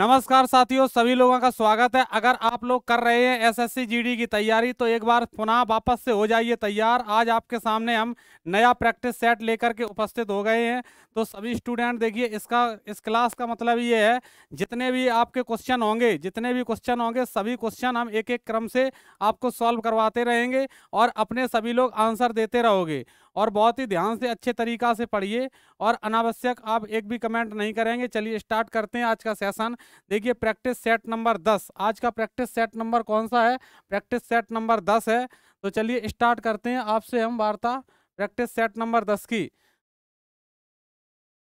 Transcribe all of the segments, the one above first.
नमस्कार साथियों सभी लोगों का स्वागत है अगर आप लोग कर रहे हैं एसएससी जीडी की तैयारी तो एक बार पुनः वापस से हो जाइए तैयार आज आपके सामने हम नया प्रैक्टिस सेट लेकर के उपस्थित हो गए हैं तो सभी स्टूडेंट देखिए इसका इस क्लास का मतलब ये है जितने भी आपके क्वेश्चन होंगे जितने भी क्वेश्चन होंगे सभी क्वेश्चन हम एक एक क्रम से आपको सॉल्व करवाते रहेंगे और अपने सभी लोग आंसर देते रहोगे और बहुत ही ध्यान से अच्छे तरीका से पढ़िए और अनावश्यक आप एक भी कमेंट नहीं करेंगे चलिए स्टार्ट करते हैं आज का सेशन देखिए प्रैक्टिस सेट नंबर दस आज का प्रैक्टिस सेट नंबर कौन सा है प्रैक्टिस सेट नंबर दस है तो चलिए स्टार्ट करते हैं आपसे हम वार्ता प्रैक्टिस सेट नंबर दस की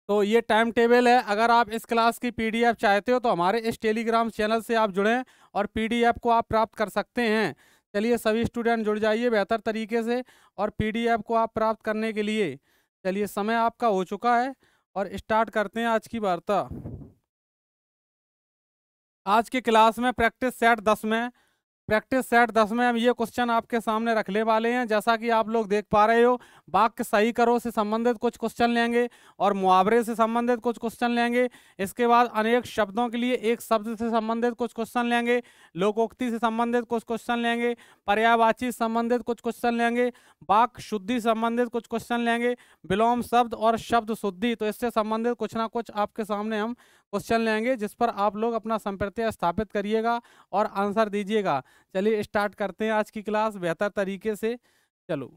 तो ये टाइम टेबल है अगर आप इस क्लास की पी चाहते हो तो हमारे इस टेलीग्राम चैनल से आप जुड़ें और पी को आप प्राप्त कर सकते हैं चलिए सभी स्टूडेंट जुड़ जाइए बेहतर तरीके से और पीडीएफ को आप प्राप्त करने के लिए चलिए समय आपका हो चुका है और स्टार्ट करते हैं आज की वार्ता आज के क्लास में प्रैक्टिस सेट दस में प्रैक्टिस सेट दस में हम ये क्वेश्चन आपके सामने रखने वाले हैं जैसा कि आप लोग देख पा रहे हो वाक्य सही करो से संबंधित कुछ क्वेश्चन लेंगे और मुआवरे से संबंधित कुछ क्वेश्चन लेंगे इसके बाद अनेक शब्दों के लिए एक शब्द से संबंधित कुछ क्वेश्चन लेंगे लोकोक्ति से संबंधित कुछ क्वेश्चन लेंगे पर्यावाची संबंधित कुछ क्वेश्चन लेंगे वाक शुद्धि संबंधित कुछ क्वेश्चन लेंगे विलोम शब्द और शब्द शुद्धि तो इससे संबंधित कुछ ना कुछ आपके सामने हम क्वेश्चन लेंगे जिस पर आप लोग अपना संप्रत्यय स्थापित करिएगा और आंसर दीजिएगा चलिए स्टार्ट करते हैं आज की क्लास बेहतर तरीके से चलो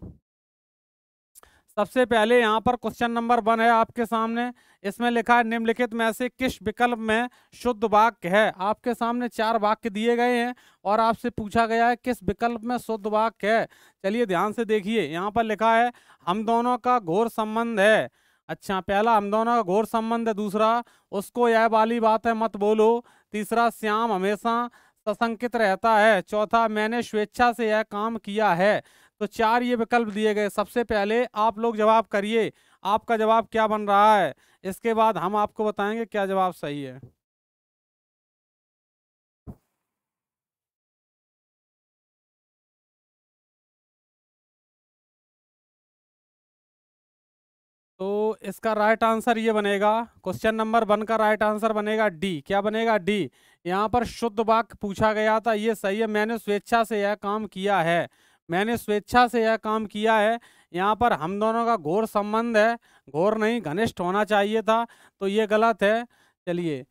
सबसे पहले यहाँ पर क्वेश्चन नंबर वन है आपके सामने इसमें लिखा है निम्नलिखित में से किस विकल्प में शुद्ध वाक्य है आपके सामने चार वाक्य दिए गए हैं और आपसे पूछा गया है किस विकल्प में शुद्ध वाक्य है चलिए ध्यान से देखिए यहाँ पर लिखा है हम दोनों का घोर संबंध है अच्छा पहला हम दोनों का घोर संबंध है दूसरा उसको यह वाली बात है मत बोलो तीसरा श्याम हमेशा सशंकित रहता है चौथा मैंने स्वेच्छा से यह काम किया है तो चार ये विकल्प दिए गए सबसे पहले आप लोग जवाब करिए आपका जवाब क्या बन रहा है इसके बाद हम आपको बताएंगे क्या जवाब सही है तो इसका राइट आंसर ये बनेगा क्वेश्चन नंबर वन का राइट आंसर बनेगा डी क्या बनेगा डी यहाँ पर शुद्ध वाक्य पूछा गया था ये सही है मैंने स्वेच्छा से यह काम किया है मैंने स्वेच्छा से यह काम किया है यहाँ पर हम दोनों का घोर संबंध है घोर नहीं घनिष्ठ होना चाहिए था तो ये गलत है चलिए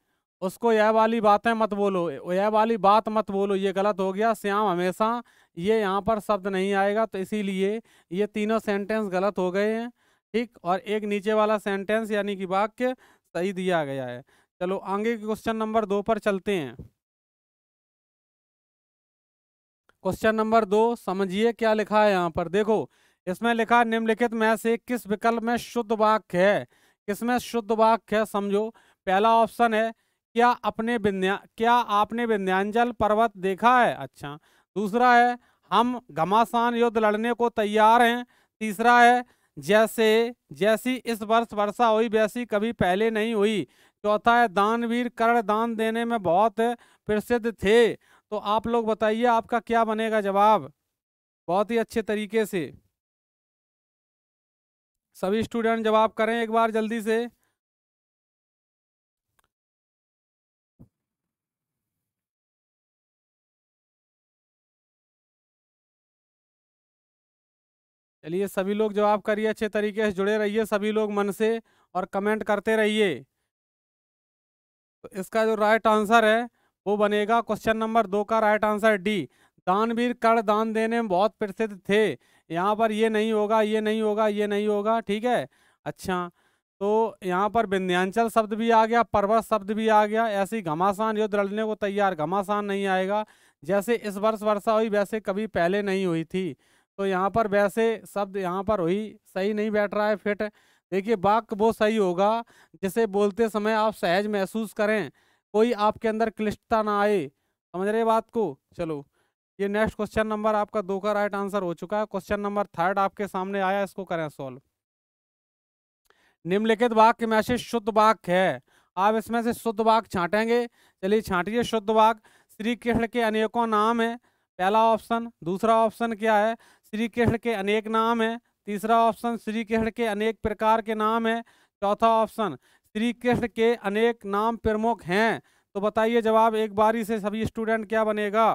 उसको यह वाली बातें मत बोलो यह वाली बात मत बोलो ये गलत हो गया श्याम हमेशा ये यहाँ पर शब्द नहीं आएगा तो इसीलिए ये तीनों सेंटेंस गलत हो गए हैं ठीक और एक नीचे वाला सेंटेंस यानी कि वाक्य सही दिया गया है चलो आगे के क्वेश्चन नंबर दो पर चलते हैं क्वेश्चन नंबर दो समझिए क्या लिखा है यहाँ पर देखो इसमें लिखा निम्नलिखित में से किस विकल्प में शुद्ध वाक्य है किसमें शुद्ध वाक्य है समझो पहला ऑप्शन है क्या अपने विन्या क्या आपने विन्यांजल पर्वत देखा है अच्छा दूसरा है हम घमासान युद्ध लड़ने को तैयार हैं तीसरा है जैसे जैसी इस वर्ष वर्षा हुई वैसी कभी पहले नहीं हुई चौथा है दानवीर कर्ण दान देने में बहुत प्रसिद्ध थे तो आप लोग बताइए आपका क्या बनेगा जवाब बहुत ही अच्छे तरीके से सभी स्टूडेंट जवाब करें एक बार जल्दी से चलिए सभी लोग जवाब करिए अच्छे तरीके से जुड़े रहिए सभी लोग मन से और कमेंट करते रहिए तो इसका जो राइट आंसर है वो बनेगा क्वेश्चन नंबर दो का राइट आंसर डी दानवीर कर दान देने में बहुत प्रसिद्ध थे यहाँ पर ये नहीं होगा ये नहीं होगा ये नहीं होगा ठीक है अच्छा तो यहाँ पर विंध्यांचल शब्द भी आ गया पर्वत शब्द भी आ गया ऐसी घमासान युद्ध लड़ने को तैयार घमासान नहीं आएगा जैसे इस वर्ष वर्षा हुई वैसे कभी पहले नहीं हुई थी तो यहाँ पर वैसे शब्द यहाँ पर वही सही नहीं बैठ रहा है फिट देखिए वाक्य वो सही होगा जिसे बोलते समय आप सहज महसूस करें कोई आपके अंदर क्लिष्टता ना आए समझ रहे बात को चलो ये नेक्स्ट क्वेश्चन नंबर आपका दो का राइट आंसर हो चुका है क्वेश्चन नंबर थर्ड आपके सामने आया इसको करें सॉल्व निम्नलिखित वाक्य में से शुद्ध वाक्य है आप इसमें से शुद्ध वाक्य छांटेंगे चलिए छांटिए शुद्ध वाक्य श्री कृष्ण के अनेकों नाम है पहला ऑप्शन दूसरा ऑप्शन क्या है श्री कृष्ण के अनेक नाम है तीसरा ऑप्शन श्री कृष्ण के अनेक प्रकार के नाम है चौथा ऑप्शन श्री कृष्ण के अनेक नाम प्रमुख हैं तो बताइए जवाब एक बारी से सभी स्टूडेंट क्या बनेगा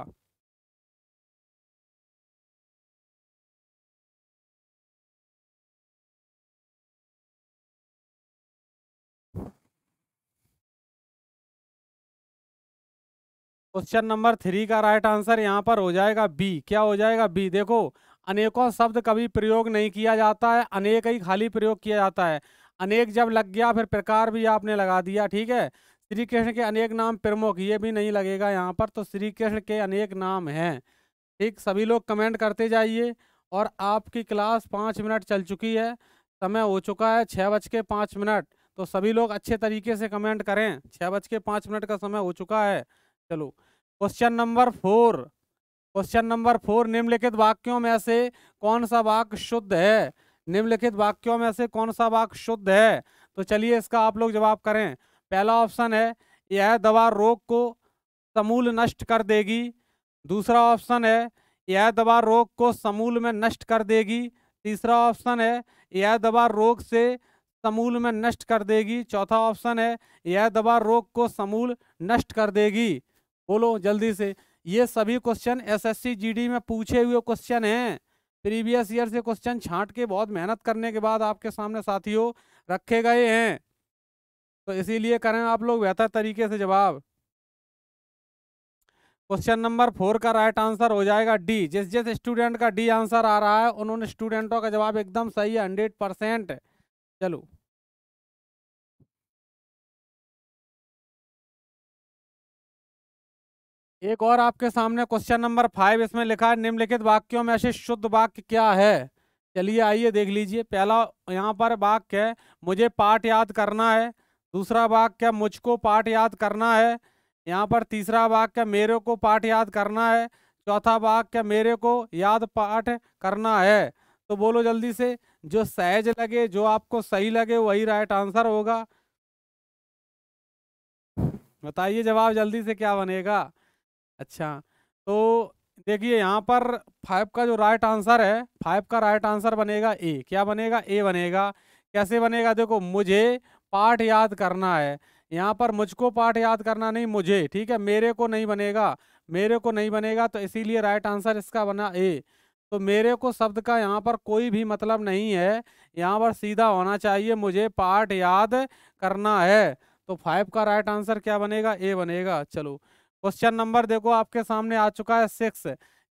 क्वेश्चन नंबर थ्री का राइट आंसर यहां पर हो जाएगा बी क्या हो जाएगा बी देखो अनेकों शब्द कभी प्रयोग नहीं किया जाता है अनेक ही खाली प्रयोग किया जाता है अनेक जब लग गया फिर प्रकार भी आपने लगा दिया ठीक है श्री कृष्ण के अनेक नाम प्रमुख ये भी नहीं लगेगा यहाँ पर तो श्री कृष्ण के अनेक नाम हैं ठीक सभी लोग कमेंट करते जाइए और आपकी क्लास पाँच मिनट चल चुकी है समय हो चुका है छः बज के पाँच मिनट तो सभी लोग अच्छे तरीके से कमेंट करें छः बज के पाँच मिनट का समय हो चुका है चलो question number four question number four निम्नलिखित वाक्यों में से कौन सा वाक्य शुद्ध है निम्नलिखित वाक्यों में से कौन सा वाक्य शुद्ध है तो चलिए इसका आप लोग जवाब करें पहला ऑप्शन है यह दवा रोग को समूल नष्ट कर देगी दूसरा ऑप्शन है यह दवा रोग को समूल में नष्ट कर देगी तीसरा ऑप्शन है यह दवा रोग से समूल में नष्ट कर देगी चौथा ऑप्शन है यह दवा रोग को समूल नष्ट कर देगी बोलो जल्दी से ये सभी क्वेश्चन एसएससी जीडी में पूछे हुए क्वेश्चन हैं प्रीवियस ईयर से क्वेश्चन छांट के बहुत मेहनत करने के बाद आपके सामने साथियों रखे गए हैं तो इसीलिए करें आप लोग बेहतर तरीके से जवाब क्वेश्चन नंबर फोर का राइट आंसर हो जाएगा डी जिस जिस स्टूडेंट का डी आंसर आ रहा है उन्होंने स्टूडेंटों का जवाब एकदम सही है हंड्रेड परसेंट चलो एक और आपके सामने क्वेश्चन नंबर फाइव इसमें लिखा है निम्नलिखित वाक्यों में से शुद्ध वाक्य क्या है चलिए आइए देख लीजिए पहला यहाँ पर वाक्य है मुझे पाठ याद करना है दूसरा वाक्य है मुझको पाठ याद करना है यहाँ पर तीसरा वाक्य मेरे को पाठ याद करना है चौथा वाक्य मेरे को याद पाठ करना है तो बोलो जल्दी से जो सहज लगे जो आपको सही लगे वही राइट आंसर होगा बताइए जवाब जल्दी से क्या बनेगा अच्छा तो देखिए यहाँ पर फाइव का जो राइट आंसर है फाइव का राइट आंसर बनेगा ए क्या बनेगा ए बनेगा कैसे बनेगा देखो मुझे पाठ याद करना है यहाँ पर मुझको पाठ याद करना नहीं मुझे ठीक है मेरे को नहीं बनेगा मेरे को नहीं बनेगा तो इसीलिए राइट आंसर इसका बना ए तो मेरे को शब्द का यहाँ पर कोई भी मतलब नहीं है यहाँ पर सीधा होना चाहिए मुझे पाठ याद करना है तो फाइव का राइट आंसर क्या बनेगा ए बनेगा चलो क्वेश्चन नंबर देखो आपके सामने आ चुका है सिक्स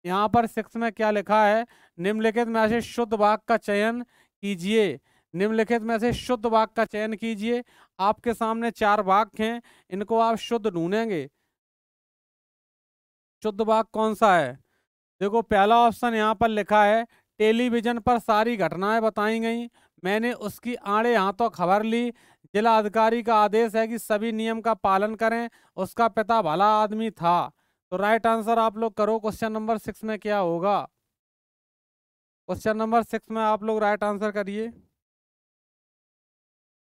यहाँ पर सिक्स में क्या लिखा है निम्नलिखित में से शुद्ध वाक का चयन कीजिए निम्नलिखित में से शुद्ध वाक का चयन कीजिए आपके सामने चार वाक्य हैं इनको आप शुद्ध ढूंढेंगे शुद्ध वाक कौन सा है देखो पहला ऑप्शन यहाँ पर लिखा है टेलीविजन पर सारी घटनाएं बताई गई मैंने उसकी आड़े हाथों खबर ली जिला अधिकारी का आदेश है कि सभी नियम का पालन करें उसका पिता भला आदमी था तो राइट आंसर आप लोग करो क्वेश्चन नंबर सिक्स में क्या होगा क्वेश्चन नंबर सिक्स में आप लोग राइट आंसर करिए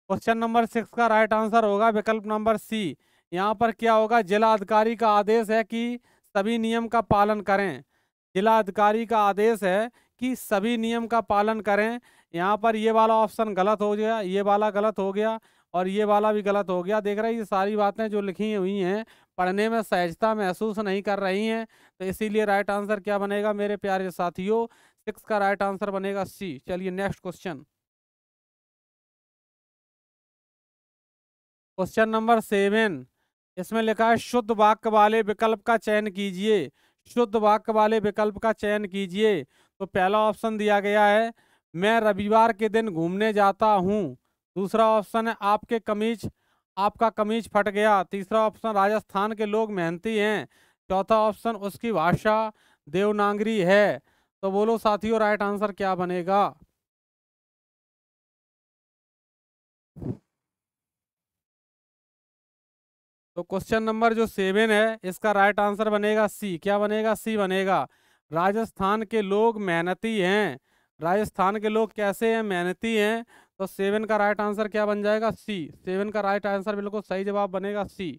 क्वेश्चन नंबर सिक्स का राइट आंसर होगा विकल्प नंबर सी यहाँ पर क्या होगा जिला अधिकारी का आदेश है कि सभी नियम का पालन करें जिला अधिकारी का आदेश है कि सभी नियम का पालन करें यहाँ पर ये वाला ऑप्शन गलत हो गया ये वाला गलत हो गया और ये वाला भी गलत हो गया देख रहे हैं ये सारी बातें जो लिखी हुई हैं पढ़ने में सहजता महसूस नहीं कर रही हैं तो इसीलिए राइट आंसर क्या बनेगा मेरे प्यारे साथियों सिक्स का राइट आंसर बनेगा सी चलिए next question question number seven इसमें लिखा है शुद्ध वाक्य वाले विकल्प का चयन कीजिए शुद्ध वाक्य वाले विकल्प का चयन कीजिए तो पहला ऑप्शन दिया गया है मैं रविवार के दिन घूमने जाता हूँ दूसरा ऑप्शन है आपके कमीज आपका कमीज फट गया तीसरा ऑप्शन राजस्थान के लोग मेहनती हैं चौथा ऑप्शन उसकी भाषा देवनागरी है तो बोलो साथियों राइट आंसर क्या बनेगा तो क्वेश्चन नंबर जो सेवन है इसका राइट आंसर बनेगा सी क्या बनेगा सी बनेगा राजस्थान के लोग मेहनती हैं राजस्थान के लोग कैसे हैं मेहनती हैं तो सेवन का राइट आंसर क्या बन जाएगा सी सेवन का राइट आंसर बिल्कुल सही जवाब बनेगा C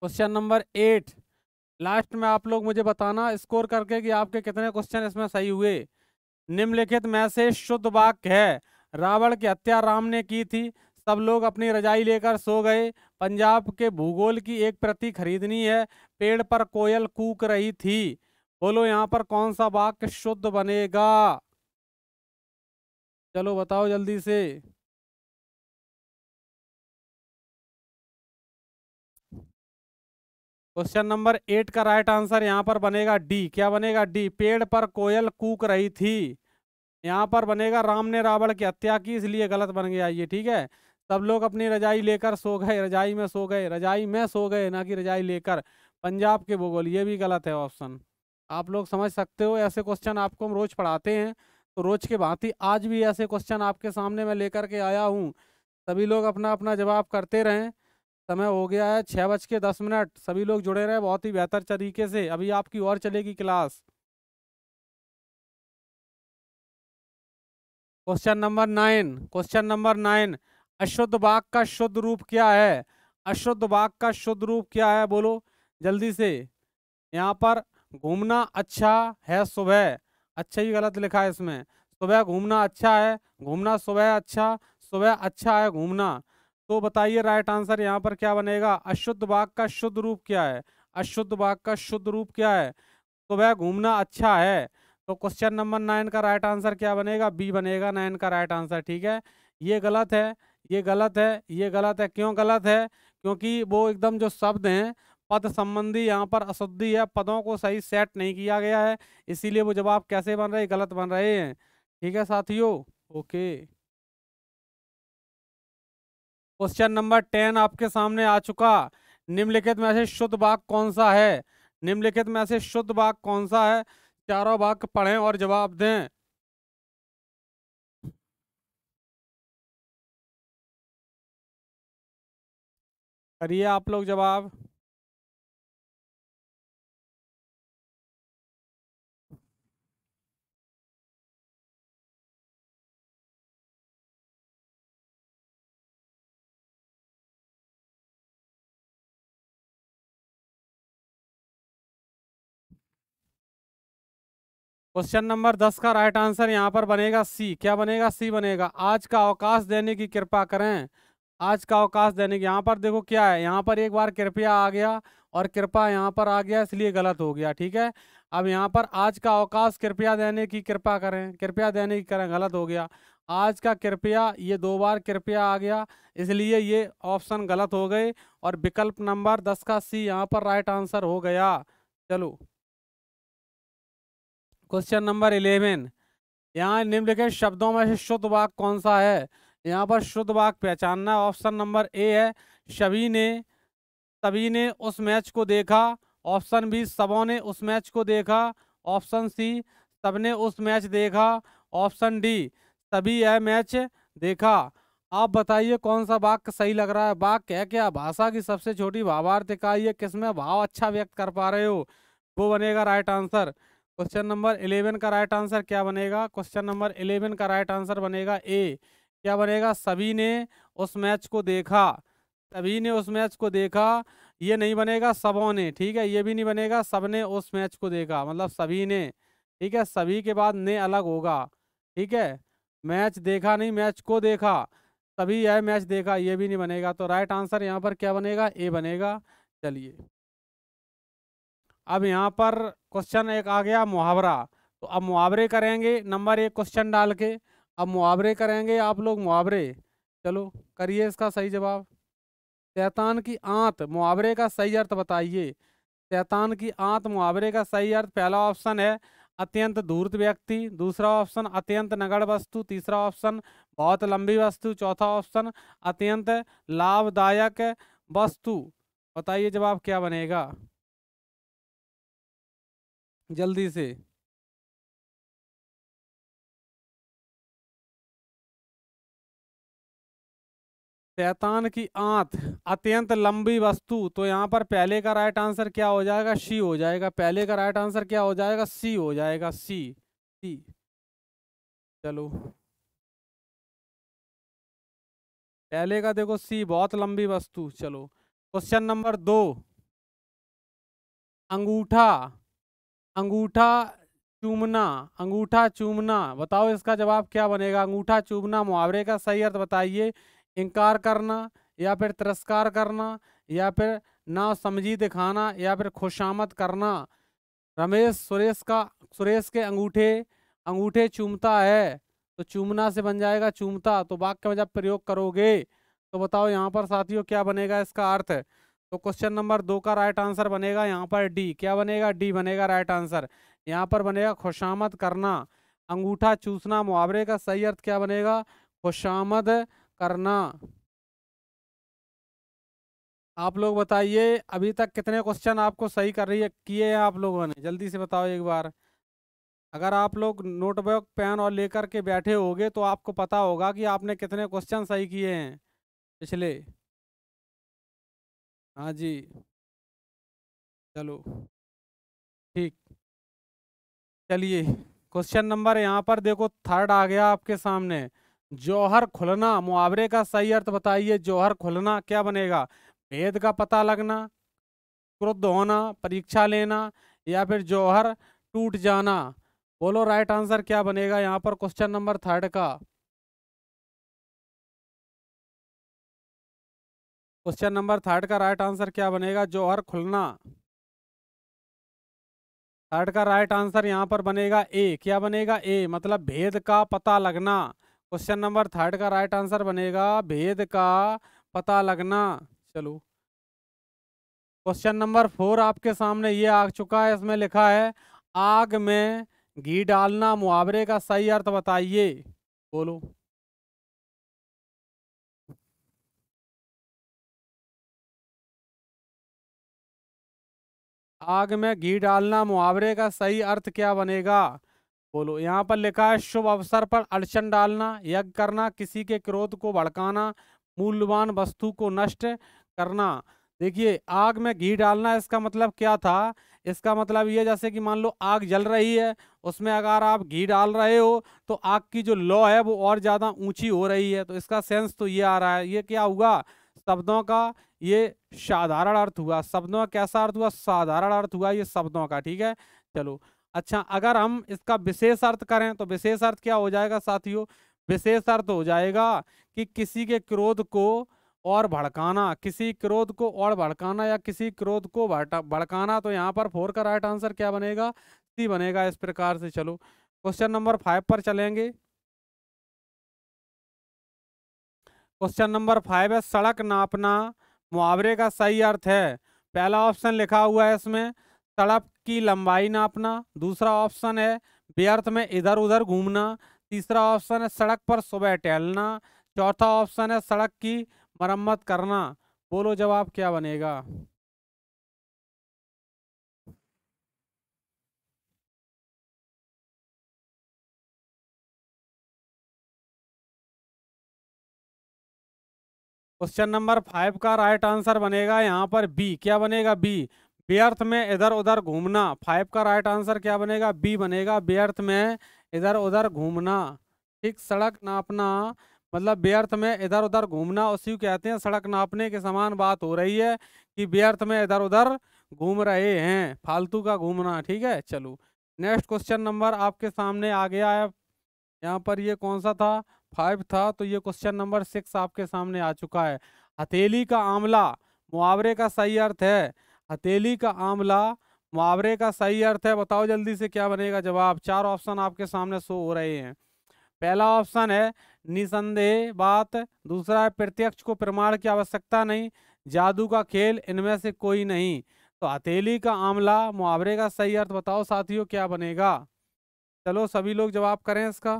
question number eight last में आप लोग मुझे बताना स्कोर करके कि आपके कितने क्वेश्चन इसमें सही हुए निम्नलिखित में से शुद्ध वाक्य है रावण की हत्या राम ने की थी सब लोग अपनी रजाई लेकर सो गए पंजाब के भूगोल की एक प्रति खरीदनी है पेड़ पर कोयल कूक रही थी बोलो यहाँ पर कौन सा वाक्य शुद्ध बनेगा चलो बताओ जल्दी से क्वेश्चन नंबर एट का राइट आंसर यहाँ पर बनेगा डी क्या बनेगा डी पेड़ पर कोयल कूक रही थी यहाँ पर बनेगा राम ने रावण की हत्या की इसलिए गलत बन गया ये ठीक है सब लोग अपनी रजाई लेकर सो गए रजाई में सो गए रजाई में सो गए ना कि रजाई लेकर पंजाब के भूगोल ये भी गलत है ऑप्शन आप लोग समझ सकते हो ऐसे क्वेश्चन आपको हम रोज़ पढ़ाते हैं तो रोज़ के भांति आज भी ऐसे क्वेश्चन आपके सामने मैं लेकर के आया हूँ सभी लोग अपना अपना जवाब करते रहें समय हो गया है छः बज के दस मिनट सभी लोग जुड़े रहे बहुत ही बेहतर तरीके से अभी आपकी और चलेगी class question number nine question number nine अशुद्ध वाक का शुद्ध रूप क्या है अशुद्ध वाक का शुद्ध रूप क्या है बोलो जल्दी से यहाँ पर घूमना अच्छा है सुबह अच्छा ही गलत लिखा है इसमें सुबह घूमना अच्छा है घूमना सुबह अच्छा सुबह अच्छा है घूमना तो बताइए राइट आंसर यहाँ पर क्या बनेगा अशुद्ध वाक का शुद्ध रूप क्या है अशुद्ध वाक का शुद्ध रूप क्या है सुबह घूमना अच्छा है तो क्वेश्चन नंबर नाइन का राइट आंसर क्या बनेगा बी बनेगा नाइन का राइट आंसर ठीक है ये गलत है ये गलत है ये गलत है क्यों गलत है क्योंकि वो एकदम जो शब्द हैं पद संबंधी यहाँ पर अशुद्धि है पदों को सही सेट नहीं किया गया है इसीलिए वो जवाब कैसे बन रहे गलत बन रहे हैं ठीक है साथियों ओके क्वेश्चन नंबर टेन आपके सामने आ चुका निम्नलिखित में से शुद्ध भाग कौन सा है निम्नलिखित में से शुद्ध भाग कौन सा है चारों भाग पढ़ें और जवाब दें करिए आप लोग जवाब क्वेश्चन नंबर दस का राइट आंसर यहां पर बनेगा सी क्या बनेगा सी बनेगा आज का अवकाश देने की कृपा करें आज का अवकाश देने के यहाँ पर देखो क्या है यहाँ पर एक बार कृपया आ गया और कृपा यहाँ पर आ गया इसलिए गलत हो गया ठीक है अब यहाँ पर आज का अवकाश कृपया देने की कृपा करें कृपया देने की करें गलत हो गया आज का कृपया ये दो बार कृपया आ गया इसलिए ये ऑप्शन गलत हो गए और विकल्प नंबर दस का सी यहाँ पर राइट आंसर हो गया चलो क्वेश्चन नंबर इलेवन यहाँ निम्नलिखित शब्दों में से शुद्ध वाक कौन सा है यहाँ पर शुद्ध वाक पहचानना ऑप्शन नंबर ए है सभी ने सभी ने उस मैच को देखा ऑप्शन बी सबों ने उस मैच को देखा ऑप्शन सी सबने उस मैच देखा ऑप्शन डी सभी यह मैच देखा आप बताइए कौन सा वाक्य सही लग रहा है वाक्य है क्या भाषा की सबसे छोटी भावार्थ इकाई है किसमें भाव अच्छा व्यक्त कर पा रहे हो वो बनेगा right answer question number eleven का राइट आंसर क्या बनेगा क्वेश्चन नंबर इलेवन का राइट आंसर बनेगा ए क्या बनेगा सभी ने उस मैच को देखा सभी ने उस मैच को देखा ये नहीं बनेगा सबों ने ठीक है ये भी नहीं बनेगा सब ने उस मैच को देखा मतलब सभी ने ठीक है सभी के बाद ने अलग होगा ठीक है मैच देखा नहीं मैच को देखा सभी यह मैच देखा ये भी नहीं बनेगा तो राइट आंसर यहाँ पर क्या बनेगा ए बनेगा चलिए अब यहाँ पर क्वेश्चन एक आ गया मुहावरा तो अब मुहावरे करेंगे नंबर एक क्वेश्चन डाल के अब मुआवरे करेंगे आप लोग मुआवरे चलो करिए इसका सही जवाब शैतान की आंत मुआवरे का सही अर्थ बताइए शैतान की आंत मुआवरे का सही अर्थ पहला ऑप्शन है अत्यंत धूर्त व्यक्ति दूसरा ऑप्शन अत्यंत नगड़ वस्तु तीसरा ऑप्शन बहुत लंबी वस्तु चौथा ऑप्शन अत्यंत लाभदायक वस्तु बताइए जवाब क्या बनेगा जल्दी से शैतान की आंत अत्यंत लंबी वस्तु तो यहाँ पर पहले का राइट आंसर क्या हो जाएगा सी हो जाएगा पहले का राइट आंसर क्या हो जाएगा सी हो जाएगा सी सी चलो पहले का देखो सी बहुत लंबी वस्तु चलो क्वेश्चन नंबर दो अंगूठा अंगूठा चूमना अंगूठा चूमना बताओ इसका जवाब क्या बनेगा अंगूठा चूमना मुहावरे का सही अर्थ बताइए इनकार करना या फिर तिरस्कार करना या फिर ना समझी दिखाना या फिर खुशामद करना रमेश सुरेश का सुरेश के अंगूठे अंगूठे चूमता है तो चूमना से बन जाएगा चूमता तो वाक्य में जब प्रयोग करोगे तो बताओ यहाँ पर साथियों क्या बनेगा इसका अर्थ तो क्वेश्चन नंबर दो का राइट आंसर बनेगा यहाँ पर डी क्या बनेगा डी बनेगा राइट आंसर यहाँ पर बनेगा खुशामद करना अंगूठा चूसना मुहावरे का सही अर्थ क्या बनेगा खुशामद करना आप लोग बताइए अभी तक कितने क्वेश्चन आपको सही कर रही है किए हैं आप लोगों ने जल्दी से बताओ एक बार अगर आप लोग नोटबुक पेन और लेकर के बैठे होगे तो आपको पता होगा कि आपने कितने क्वेश्चन सही किए हैं पिछले हाँ जी चलो ठीक चलिए क्वेश्चन नंबर यहाँ पर देखो थर्ड आ गया आपके सामने जौहर खुलना मुआवरे का सही अर्थ बताइए जौहर खुलना क्या बनेगा भेद का पता लगना क्रुद्ध होना परीक्षा लेना या फिर जौहर टूट जाना बोलो राइट आंसर क्या बनेगा यहाँ पर क्वेश्चन नंबर थर्ड का क्वेश्चन नंबर थर्ड का राइट आंसर क्या बनेगा जौहर खुलना थर्ड का राइट आंसर यहाँ पर बनेगा ए क्या बनेगा ए मतलब भेद का पता लगना क्वेश्चन नंबर थर्ड का राइट आंसर बनेगा भेद का पता लगना चलो क्वेश्चन नंबर फोर आपके सामने ये आ चुका है इसमें लिखा है आग में घी डालना मुहावरे का सही अर्थ बताइए बोलो आग में घी डालना मुहावरे का सही अर्थ क्या बनेगा बोलो यहाँ पर लिखा है शुभ अवसर पर अड़चन डालना यज्ञ करना किसी के क्रोध को भड़काना मूल्यवान वस्तु को नष्ट करना देखिए आग में घी डालना इसका मतलब क्या था इसका मतलब ये जैसे कि मान लो आग जल रही है उसमें अगर आप घी डाल रहे हो तो आग की जो लॉ है वो और ज़्यादा ऊंची हो रही है तो इसका सेंस तो ये आ रहा है ये क्या हुआ शब्दों का ये साधारण अर्थ हुआ शब्दों का कैसा अर्थ हुआ साधारण अर्थ हुआ ये शब्दों का ठीक है चलो अच्छा अगर हम इसका विशेष अर्थ करें तो विशेष अर्थ क्या हो जाएगा साथियों विशेष अर्थ हो जाएगा कि किसी के क्रोध को और भड़काना किसी क्रोध को और भड़काना या किसी क्रोध को भड़काना तो यहाँ पर फोर का राइट आंसर क्या बनेगा सी बनेगा इस प्रकार से चलो क्वेश्चन नंबर फाइव पर चलेंगे क्वेश्चन नंबर फाइव है सड़क नापना मुहावरे का सही अर्थ है पहला ऑप्शन लिखा हुआ है इसमें सड़क की लंबाई नापना दूसरा ऑप्शन है व्यर्थ में इधर उधर घूमना तीसरा ऑप्शन है सड़क पर सुबह टहलना चौथा ऑप्शन है सड़क की मरम्मत करना बोलो जवाब क्या बनेगा क्वेश्चन नंबर फाइव का राइट आंसर बनेगा यहाँ पर बी क्या बनेगा बी व्यर्थ में इधर उधर घूमना फाइव का राइट आंसर क्या बनेगा बी बनेगा व्यर्थ में इधर उधर घूमना ठीक सड़क नापना मतलब व्यर्थ में इधर उधर घूमना उसी कहते हैं सड़क नापने के समान बात हो रही है कि व्यर्थ में इधर उधर घूम रहे हैं फालतू का घूमना ठीक है चलो नेक्स्ट क्वेश्चन नंबर आपके सामने आ गया है यहाँ पर ये कौन सा था फाइव था तो ये क्वेश्चन नंबर सिक्स आपके सामने आ चुका है हथेली का आमला मुहावरे का सही अर्थ है हथेली का आमला मुआवरे का सही अर्थ है बताओ जल्दी से क्या बनेगा जवाब चार ऑप्शन आपके सामने शो हो रहे हैं पहला ऑप्शन है निसंदेह बात दूसरा है प्रत्यक्ष को प्रमाण की आवश्यकता नहीं जादू का खेल इनमें से कोई नहीं तो हथेली का आमला मुआवरे का सही अर्थ बताओ साथियों क्या बनेगा चलो सभी लोग जवाब करें इसका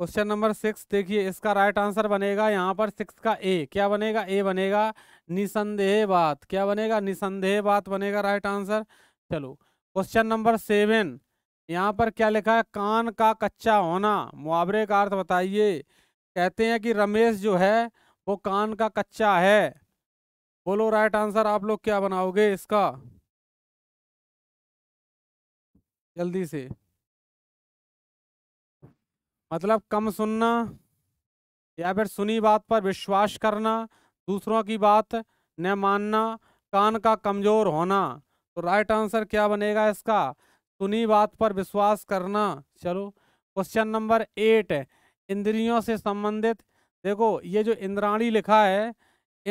क्वेश्चन नंबर सिक्स देखिए इसका राइट आंसर बनेगा यहाँ पर सिक्स का ए क्या बनेगा ए बनेगा निसंदेह बात क्या बनेगा निसंदेह बात बनेगा राइट आंसर चलो क्वेश्चन नंबर सेवन यहाँ पर क्या लिखा है कान का कच्चा होना मुआवरे का अर्थ बताइए कहते हैं कि रमेश जो है वो कान का कच्चा है बोलो राइट आंसर आप लोग क्या बनाओगे इसका जल्दी से मतलब कम सुनना या फिर सुनी बात पर विश्वास करना दूसरों की बात न मानना कान का कमज़ोर होना तो राइट आंसर क्या बनेगा इसका सुनी बात पर विश्वास करना चलो क्वेश्चन नंबर एट इंद्रियों से संबंधित देखो ये जो इंद्राणी लिखा है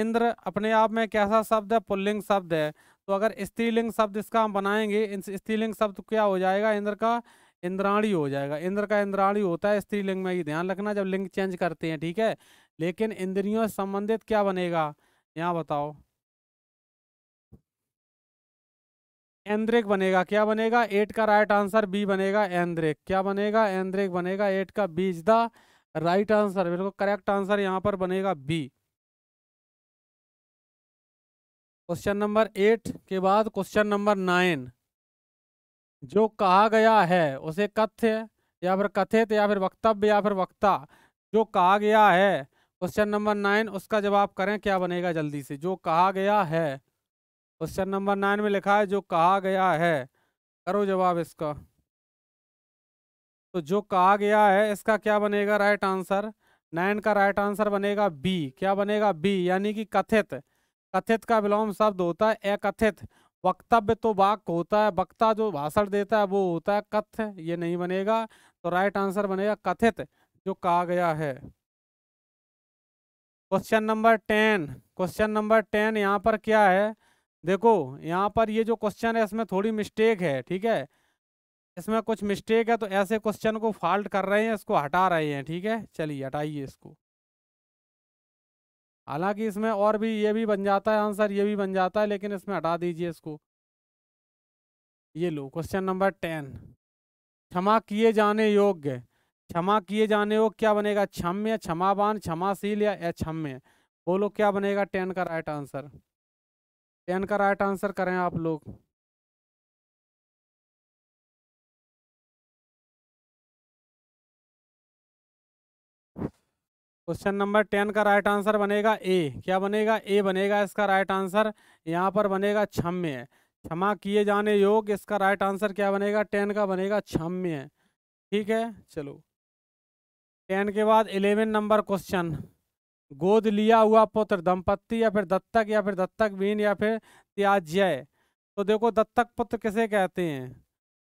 इंद्र अपने आप में कैसा शब्द है पुल्लिंग शब्द है तो अगर स्त्रीलिंग शब्द इसका हम बनाएंगे स्त्रीलिंग शब्द क्या हो जाएगा इंद्र का इंद्राणी हो जाएगा इंद्र का इंद्राणी होता है स्त्रीलिंग में ही ध्यान रखना जब लिंग चेंज करते हैं ठीक है लेकिन इंद्रियों से संबंधित क्या बनेगा यहाँ बताओ एंद्रिक बनेगा क्या बनेगा एट का राइट आंसर बी बनेगा एंद्रिक क्या बनेगा एंद्रिक बनेगा एट का बीज द राइट आंसर बिल्कुल करेक्ट आंसर यहाँ पर बनेगा बी क्वेश्चन नंबर एट के बाद क्वेश्चन नंबर नाइन जो कहा गया है उसे कथ्य या फिर कथित या फिर वक्तव्य या फिर वक्ता जो कहा गया है क्वेश्चन नंबर नाइन उसका जवाब करें क्या बनेगा जल्दी से जो कहा गया है क्वेश्चन नंबर नाइन में लिखा है जो कहा गया है करो जवाब इसका तो जो कहा गया है इसका क्या बनेगा राइट आंसर नाइन का राइट आंसर बनेगा बी क्या बनेगा बी यानी कि कथित कथित का विलोम शब्द होता है अकथित वक्तव्य तो वाक होता है वक्ता जो भाषण देता है वो होता है कथ्य ये नहीं बनेगा तो राइट आंसर बनेगा कथित जो कहा गया है question number ten question number ten यहाँ पर क्या है देखो यहाँ पर ये जो क्वेश्चन है इसमें थोड़ी मिस्टेक है ठीक है इसमें कुछ मिस्टेक है तो ऐसे क्वेश्चन को फॉल्ट कर रहे हैं इसको हटा रहे हैं ठीक है चलिए हटाइए इसको हालांकि इसमें और भी ये भी बन जाता है आंसर ये भी बन जाता है लेकिन इसमें हटा दीजिए इसको ये लो क्वेश्चन नंबर टेन क्षमा किए जाने योग्य क्षमा किए जाने योग्य क्या बनेगा क्षम्य क्षमावान क्षमाशील या अक्षम्य बोलो क्या बनेगा टेन का राइट आंसर टेन का राइट आंसर करें आप लोग क्वेश्चन नंबर टेन का राइट आंसर बनेगा ए क्या बनेगा ए बनेगा इसका राइट आंसर यहाँ पर बनेगा क्षम्य क्षमा किए जाने योग इसका राइट आंसर क्या बनेगा टेन का बनेगा क्षम्य ठीक है चलो टेन के बाद इलेवन नंबर क्वेश्चन गोद लिया हुआ पुत्र दंपत्ति या फिर दत्तक या फिर दत्तक बीन या फिर त्याज्य तो देखो दत्तक पुत्र किसे कहते हैं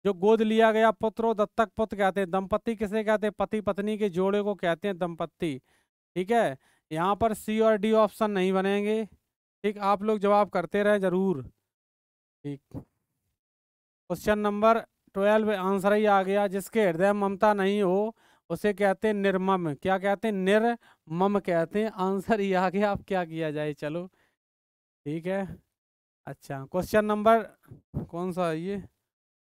जो गोद लिया गया पुत्र दत्तक पुत्र कहते हैं दंपत्ति किसे कहते हैं पति पत्नी के जोड़े को कहते हैं दंपत्ति ठीक है यहाँ पर सी और डी ऑप्शन नहीं बनेंगे ठीक आप लोग जवाब करते रहे ज़रूर ठीक क्वेश्चन नंबर ट्वेल्व आंसर ही आ गया जिसके हृदय ममता नहीं हो उसे कहते हैं निर्मम क्या कहते हैं निर्मम कहते हैं आंसर ही आ गया आप क्या किया जाए चलो ठीक है अच्छा क्वेश्चन नंबर कौन सा है ये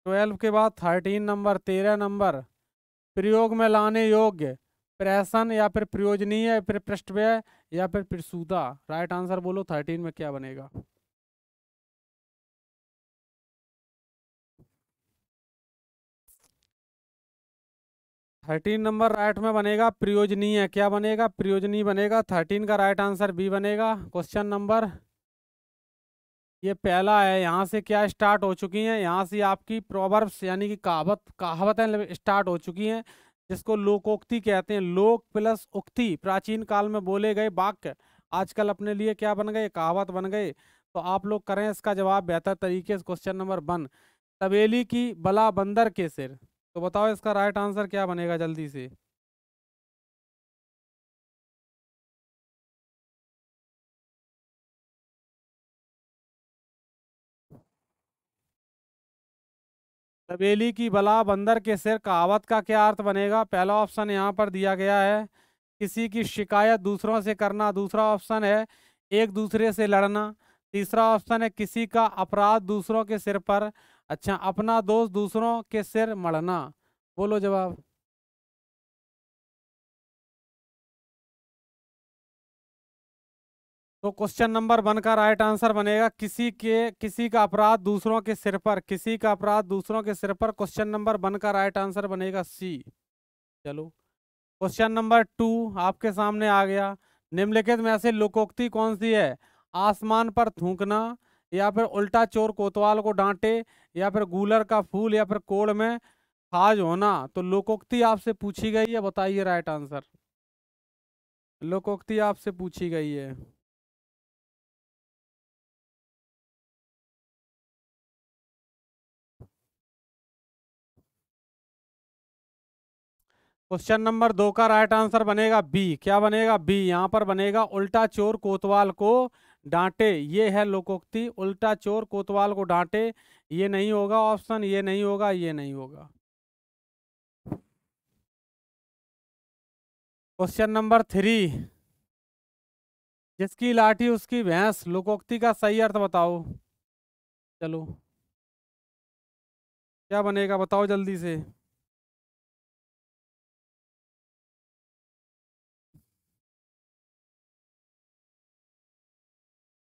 ट्वेल्व के बाद थर्टीन नंबर तेरह नंबर प्रयोग में लाने योग्य प्रेसन या फिर प्रयोजनीय या फिर पृष्ठव्यय या फिर प्रसूदा राइट आंसर बोलो थर्टीन में क्या बनेगा थर्टीन नंबर राइट में बनेगा प्रयोजनीय क्या बनेगा प्रयोजनी बनेगा थर्टीन का राइट आंसर बी बनेगा क्वेश्चन नंबर ये पहला है यहाँ से क्या स्टार्ट हो चुकी हैं यहाँ से आपकी प्रोवर्ब्स यानी कि कहावत कहावतें स्टार्ट हो चुकी हैं जिसको लोकोक्ति कहते हैं लोक प्लस उक्ति प्राचीन काल में बोले गए वाक्य आजकल अपने लिए क्या बन गए कहावत बन गए तो आप लोग करें इसका जवाब बेहतर तरीके से क्वेश्चन नंबर वन तबेली की बला बंदर के सिर तो बताओ इसका राइट आंसर क्या बनेगा जल्दी से तबेली की बला बंदर के सिर कहावत का क्या अर्थ बनेगा पहला ऑप्शन यहाँ पर दिया गया है किसी की शिकायत दूसरों से करना दूसरा ऑप्शन है एक दूसरे से लड़ना तीसरा ऑप्शन है किसी का अपराध दूसरों के सिर पर अच्छा अपना दोस्त दूसरों के सिर मड़ना बोलो जवाब तो क्वेश्चन नंबर वन का राइट आंसर बनेगा किसी के किसी का अपराध दूसरों के सिर पर किसी का अपराध दूसरों के सिर पर क्वेश्चन नंबर वन का राइट आंसर बनेगा सी चलो क्वेश्चन नंबर टू आपके सामने आ गया निम्नलिखित में ऐसे लोकोक्ति कौन सी है आसमान पर थूकना या फिर उल्टा चोर कोतवाल को डांटे या फिर गूलर का फूल या फिर कोड़ में खाज होना तो लोकोक्ति आपसे पूछी गई है बताइए राइट आंसर लोकोक्ति आपसे पूछी गई है क्वेश्चन नंबर दो का राइट आंसर बनेगा बी क्या बनेगा बी यहाँ पर बनेगा उल्टा चोर कोतवाल को डांटे ये है लोकोक्ति उल्टा चोर कोतवाल को डांटे ये नहीं होगा ऑप्शन ये नहीं होगा ये नहीं होगा क्वेश्चन नंबर थ्री जिसकी लाठी उसकी भैंस लोकोक्ति का सही अर्थ बताओ चलो क्या बनेगा बताओ जल्दी से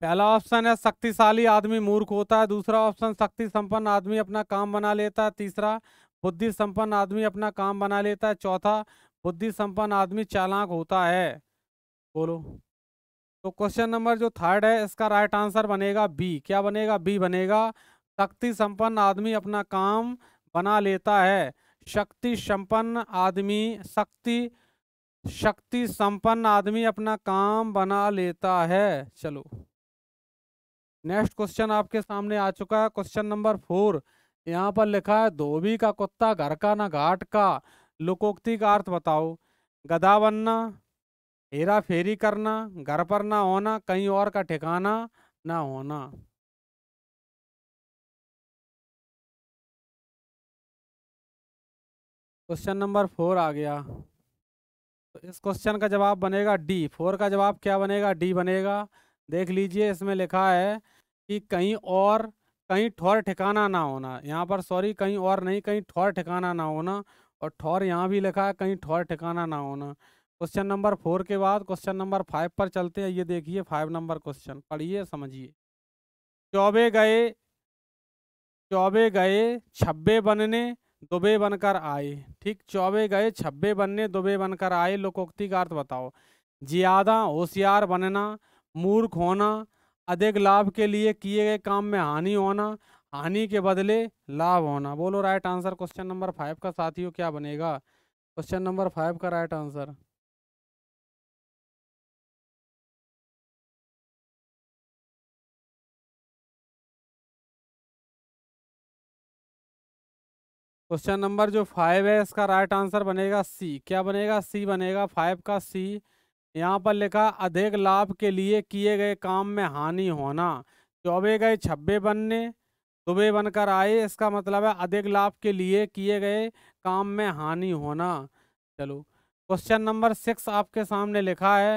पहला ऑप्शन है शक्तिशाली आदमी मूर्ख होता है दूसरा ऑप्शन शक्ति संपन्न आदमी अपना काम बना लेता है तीसरा बुद्धि संपन्न आदमी अपना काम बना लेता है चौथा बुद्धि संपन्न आदमी चालाक होता है बोलो तो क्वेश्चन नंबर जो थर्ड है इसका राइट आंसर बनेगा बी क्या बनेगा बी बनेगा शक्ति संपन्न आदमी अपना काम बना लेता है शक्ति संपन्न आदमी शक्ति शक्ति संपन्न आदमी अपना काम बना लेता है चलो नेक्स्ट क्वेश्चन आपके सामने आ चुका है क्वेश्चन नंबर फोर यहाँ पर लिखा है धोबी का कुत्ता घर का ना घाट का लुकोक्ति का अर्थ बताओ गदा बनना हेरा फेरी करना घर पर ना होना कहीं और का ठिकाना ना होना क्वेश्चन नंबर फोर आ गया तो इस क्वेश्चन का जवाब बनेगा डी फोर का जवाब क्या बनेगा डी बनेगा देख लीजिए इसमें लिखा है कि कहीं और कहीं ठौर ठिकाना ना होना यहाँ पर सॉरी कहीं और नहीं कहीं ठौर ठिकाना ना होना और ठौर यहाँ भी लिखा है कहीं ठौर ठिकाना ना होना क्वेश्चन नंबर फोर के बाद क्वेश्चन नंबर फाइव पर चलते हैं ये देखिए फाइव नंबर क्वेश्चन पढ़िए समझिए चौबे गए चौबे गए छब्बे बनने दुबे बनकर आए ठीक चौबे गए छब्बे बनने दुबे बनकर आए लोकोक्ति का अर्थ बताओ ज्यादा होशियार बनना मूर्ख होना अधिक लाभ के लिए किए गए काम में हानि होना हानि के बदले लाभ होना बोलो right answer question number five का साथियों क्या बनेगा क्वेश्चन नंबर फाइव का राइट आंसर क्वेश्चन नंबर जो फाइव है इसका राइट आंसर बनेगा सी क्या बनेगा सी बनेगा फाइव का सी यहाँ पर लिखा अधिक लाभ के लिए किए गए काम में हानि होना चौबे गए छब्बे बनने दुबे बनकर आए इसका मतलब है अधिक लाभ के लिए किए गए काम में हानि होना चलो क्वेश्चन नंबर सिक्स आपके सामने लिखा है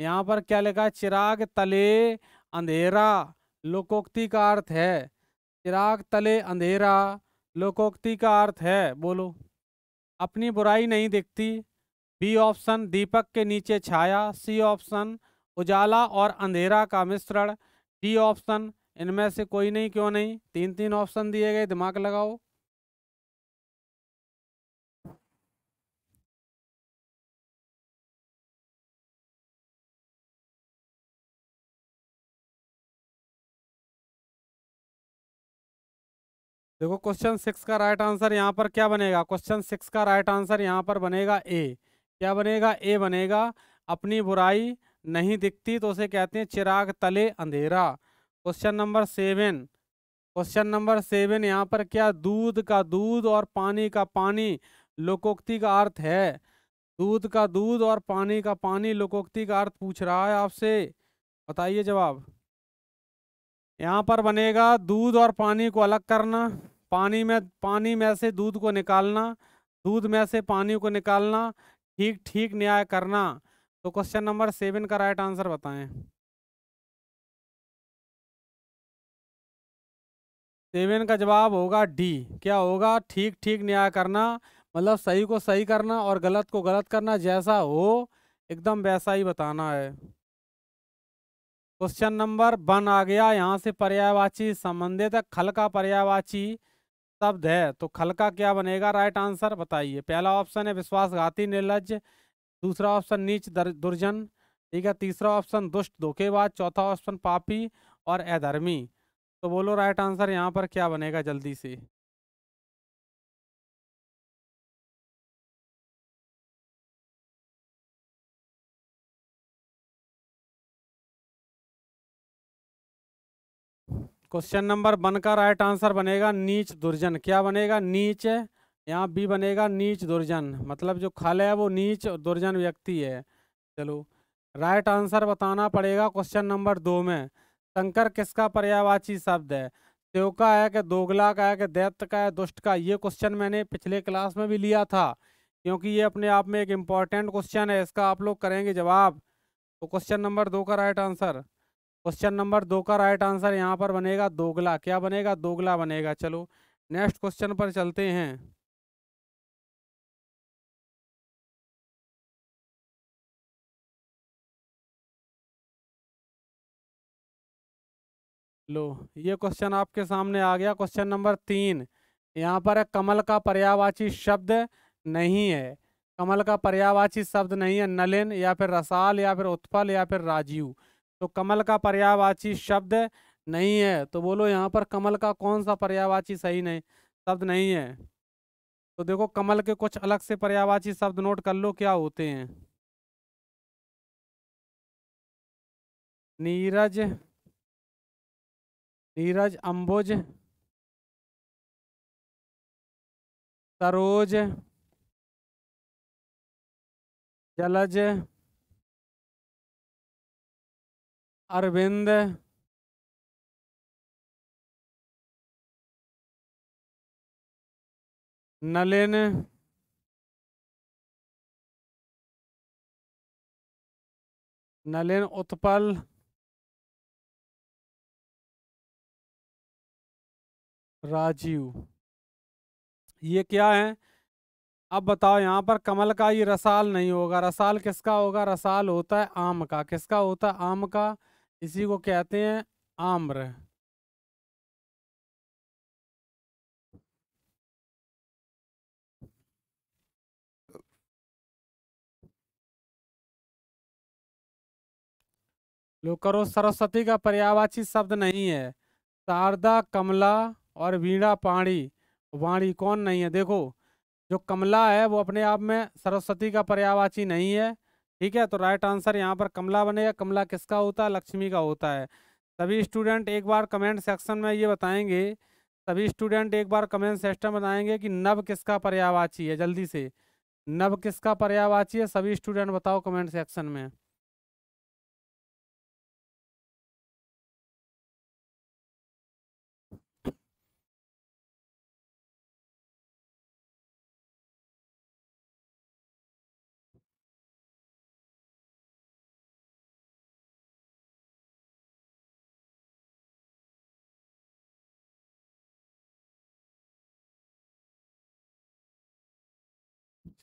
यहाँ पर क्या लिखा है चिराग तले अंधेरा लोकोक्ति का अर्थ है चिराग तले अंधेरा लोकोक्ति का अर्थ है बोलो अपनी बुराई नहीं दिखती बी ऑप्शन दीपक के नीचे छाया सी ऑप्शन उजाला और अंधेरा का मिश्रण डी ऑप्शन इनमें से कोई नहीं क्यों नहीं तीन तीन ऑप्शन दिए गए दिमाग लगाओ देखो क्वेश्चन सिक्स का राइट आंसर यहाँ पर क्या बनेगा क्वेश्चन सिक्स का राइट आंसर यहाँ पर बनेगा ए क्या बनेगा ए बनेगा अपनी बुराई नहीं दिखती तो उसे कहते हैं चिराग तले अंधेरा question number seven question number seven यहाँ पर क्या दूध का दूध और पानी का पानी लोकोक्ति का अर्थ है दूध का दूध और पानी का पानी लोकोक्ति का अर्थ पूछ रहा है आपसे बताइए जवाब यहाँ पर बनेगा दूध और पानी को अलग करना पानी में पानी में से दूध को निकालना दूध में से पानी को निकालना ठीक ठीक न्याय करना तो क्वेश्चन नंबर सेवन का राइट आंसर बताएं सेवन का जवाब होगा डी क्या होगा ठीक ठीक न्याय करना मतलब सही को सही करना और गलत को गलत करना जैसा हो एकदम वैसा ही बताना है क्वेश्चन नंबर वन आ गया यहाँ से पर्यायवाची संबंधित खल का पर्यायवाची शब्द है तो खल का क्या बनेगा राइट आंसर बताइए पहला ऑप्शन है विश्वासघाती निर्लज दूसरा ऑप्शन नीच दुर्जन ठीक है तीसरा ऑप्शन दुष्ट धोखेबाज चौथा ऑप्शन पापी और अधर्मी तो बोलो राइट आंसर यहाँ पर क्या बनेगा जल्दी से क्वेश्चन नंबर वन का राइट आंसर बनेगा नीच दुर्जन क्या बनेगा नीच यहाँ बी बनेगा नीच दुर्जन मतलब जो खल है वो नीच दुर्जन व्यक्ति है चलो राइट आंसर बताना पड़ेगा क्वेश्चन नंबर दो में शंकर किसका पर्यावाची शब्द है देव का है कि दोगला का है कि दैत्य का है दुष्ट का ये क्वेश्चन मैंने पिछले क्लास में भी लिया था क्योंकि ये अपने आप में एक इम्पॉर्टेंट क्वेश्चन है इसका आप लोग करेंगे जवाब तो क्वेश्चन नंबर दो का राइट आंसर क्वेश्चन नंबर दो का राइट आंसर यहाँ पर बनेगा दोगला क्या बनेगा दोगला बनेगा चलो नेक्स्ट क्वेश्चन पर चलते हैं लो ये क्वेश्चन आपके सामने आ गया क्वेश्चन नंबर तीन यहाँ पर है कमल का पर्यावाची शब्द नहीं है कमल का पर्यावाची शब्द नहीं है नलिन या फिर रसाल या फिर उत्पल या फिर राजीव तो कमल का पर्यावाची शब्द नहीं है तो बोलो यहाँ पर कमल का कौन सा पर्यावाची सही नहीं शब्द नहीं है तो देखो कमल के कुछ अलग से पर्यावाची शब्द नोट कर लो क्या होते हैं नीरज नीरज अंबुज सरोज जलज अरविंद नलिन नलिन उत्पल राजीव ये क्या है अब बताओ यहाँ पर कमल का ये रसाल नहीं होगा रसाल किसका होगा रसाल होता है आम का किसका होता है आम का इसी को कहते हैं आम्र लोकरो सरस्वती का पर्यावाची शब्द नहीं है शारदा कमला और वीणा पाणी वाणी कौन नहीं है देखो जो कमला है वो अपने आप में सरस्वती का पर्यावाची नहीं है ठीक है तो राइट आंसर यहाँ पर कमला बनेगा कमला किसका होता है लक्ष्मी का होता है सभी स्टूडेंट एक बार कमेंट सेक्शन में ये बताएंगे सभी स्टूडेंट एक बार कमेंट सेक्शन में बताएंगे कि नव किसका पर्यावाची है जल्दी से नव किसका पर्यावाची है सभी स्टूडेंट बताओ कमेंट सेक्शन में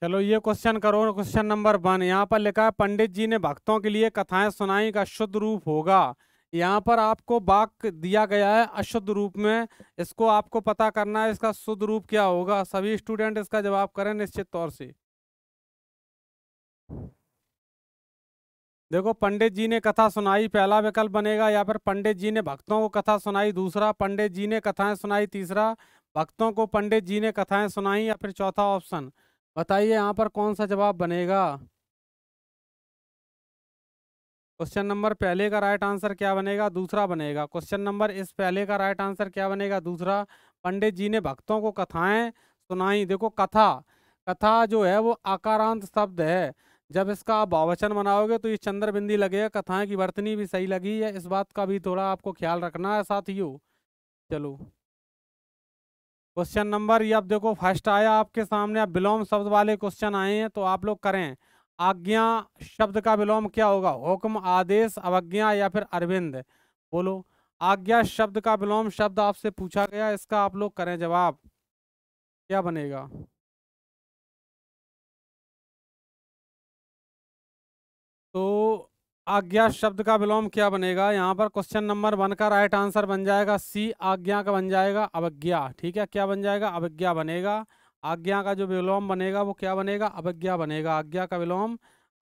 चलो ये क्वेश्चन करो क्वेश्चन नंबर वन यहाँ पर लिखा है पंडित जी ने भक्तों के लिए कथाएं सुनाई का शुद्ध रूप होगा यहाँ पर आपको वाक दिया गया है अशुद्ध रूप में इसको आपको पता करना है इसका शुद्ध रूप क्या होगा सभी स्टूडेंट इसका जवाब करें निश्चित तौर से देखो पंडित जी ने कथा सुनाई पहला विकल्प बनेगा या फिर पंडित जी ने भक्तों को कथा सुनाई दूसरा पंडित जी ने कथाएं सुनाई तीसरा भक्तों को पंडित जी ने कथाएं सुनाई या फिर चौथा ऑप्शन बताइए यहाँ पर कौन सा जवाब बनेगा क्वेश्चन नंबर पहले का राइट आंसर क्या बनेगा दूसरा बनेगा क्वेश्चन नंबर इस पहले का राइट आंसर क्या बनेगा दूसरा पंडित जी ने भक्तों को कथाएं सुनाई देखो कथा कथा जो है वो आकारांत शब्द है जब इसका आप भावचन बनाओगे तो ये चंद्रबिंदी लगेगा कथाएं की वर्तनी भी सही लगी है इस बात का भी थोड़ा आपको ख्याल रखना है साथियों चलो क्वेश्चन नंबर ये आप देखो फर्स्ट आया आपके सामने आप विलोम शब्द वाले क्वेश्चन आए हैं तो आप लोग करें आज्ञा शब्द का विलोम क्या होगा हुक्म आदेश अवज्ञा या फिर अरविंद बोलो आज्ञा शब्द का विलोम शब्द आपसे पूछा गया इसका आप लोग करें जवाब क्या बनेगा तो आज्ञा शब्द का विलोम क्या बनेगा यहाँ पर क्वेश्चन नंबर वन का राइट आंसर बन जाएगा सी आज्ञा का बन जाएगा अवज्ञा ठीक है क्या बन जाएगा अवज्ञा बनेगा आज्ञा का जो विलोम बनेगा वो क्या बनेगा अवज्ञा बनेगा आज्ञा का विलोम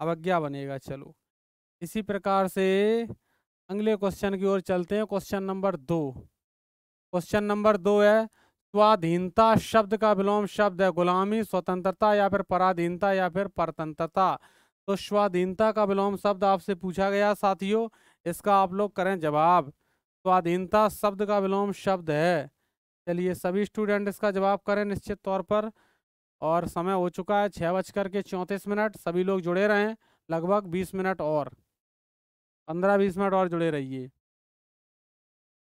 अवज्ञा बनेगा चलो इसी प्रकार से अगले क्वेश्चन की ओर चलते हैं क्वेश्चन नंबर दो क्वेश्चन नंबर दो है स्वाधीनता शब्द का विलोम शब्द है गुलामी स्वतंत्रता या फिर पराधीनता या फिर परतंत्रता तो स्वाधीनता का विलोम शब्द आपसे पूछा गया साथियों इसका आप लोग करें जवाब स्वाधीनता शब्द का विलोम शब्द है चलिए सभी स्टूडेंट इसका जवाब करें निश्चित तौर पर और समय हो चुका है छः बजकर के चौंतीस मिनट सभी लोग जुड़े रहें लगभग बीस मिनट और पंद्रह बीस मिनट और जुड़े रहिए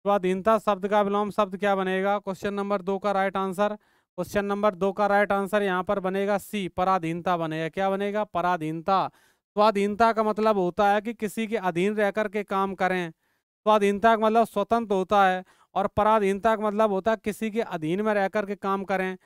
स्वाधीनता शब्द का विलोम शब्द क्या बनेगा क्वेश्चन नंबर दो का राइट आंसर क्वेश्चन नंबर दो का राइट आंसर यहाँ पर बनेगा सी पराधीनता बनेगा क्या बनेगा पराधीनता स्वाधीनता का मतलब होता है कि किसी के अधीन रह के काम करें स्वाधीनता का मतलब स्वतंत्र होता है और पराधीनता का मतलब होता है किसी के अधीन में रह के काम करें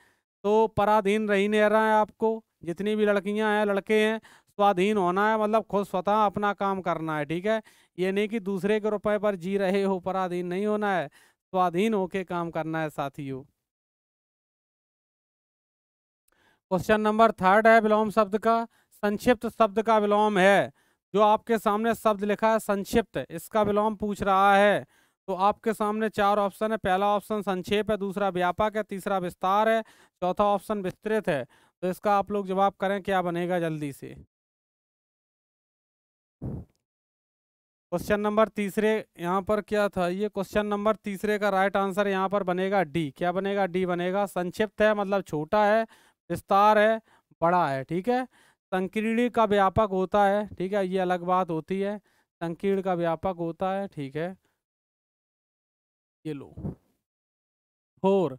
तो पराधीन रही नहीं रहा है आपको जितनी भी लड़कियां हैं लड़के हैं स्वाधीन होना है मतलब खुद स्वतः अपना काम करना है ठीक है ये नहीं कि दूसरे के रुपए पर जी रहे हो पराधीन नहीं होना है स्वाधीन होके काम करना है साथियों क्वेश्चन नंबर थर्ड है विलोम शब्द का संक्षिप्त शब्द का विलोम है जो आपके सामने शब्द लिखा है संक्षिप्त इसका विलोम पूछ रहा है तो आपके सामने चार ऑप्शन है पहला ऑप्शन संक्षेप है दूसरा व्यापक है तीसरा विस्तार है चौथा ऑप्शन विस्तृत है तो इसका आप लोग जवाब करें क्या बनेगा जल्दी से क्वेश्चन नंबर तीसरे यहाँ पर क्या था ये क्वेश्चन नंबर तीसरे का राइट आंसर यहाँ पर बनेगा डी क्या बनेगा डी बनेगा संक्षिप्त है मतलब छोटा है विस्तार है बड़ा है ठीक है संकीर्ण का व्यापक होता है ठीक है ये अलग बात होती है संकीर्ण का व्यापक होता है ठीक है ये लो फोर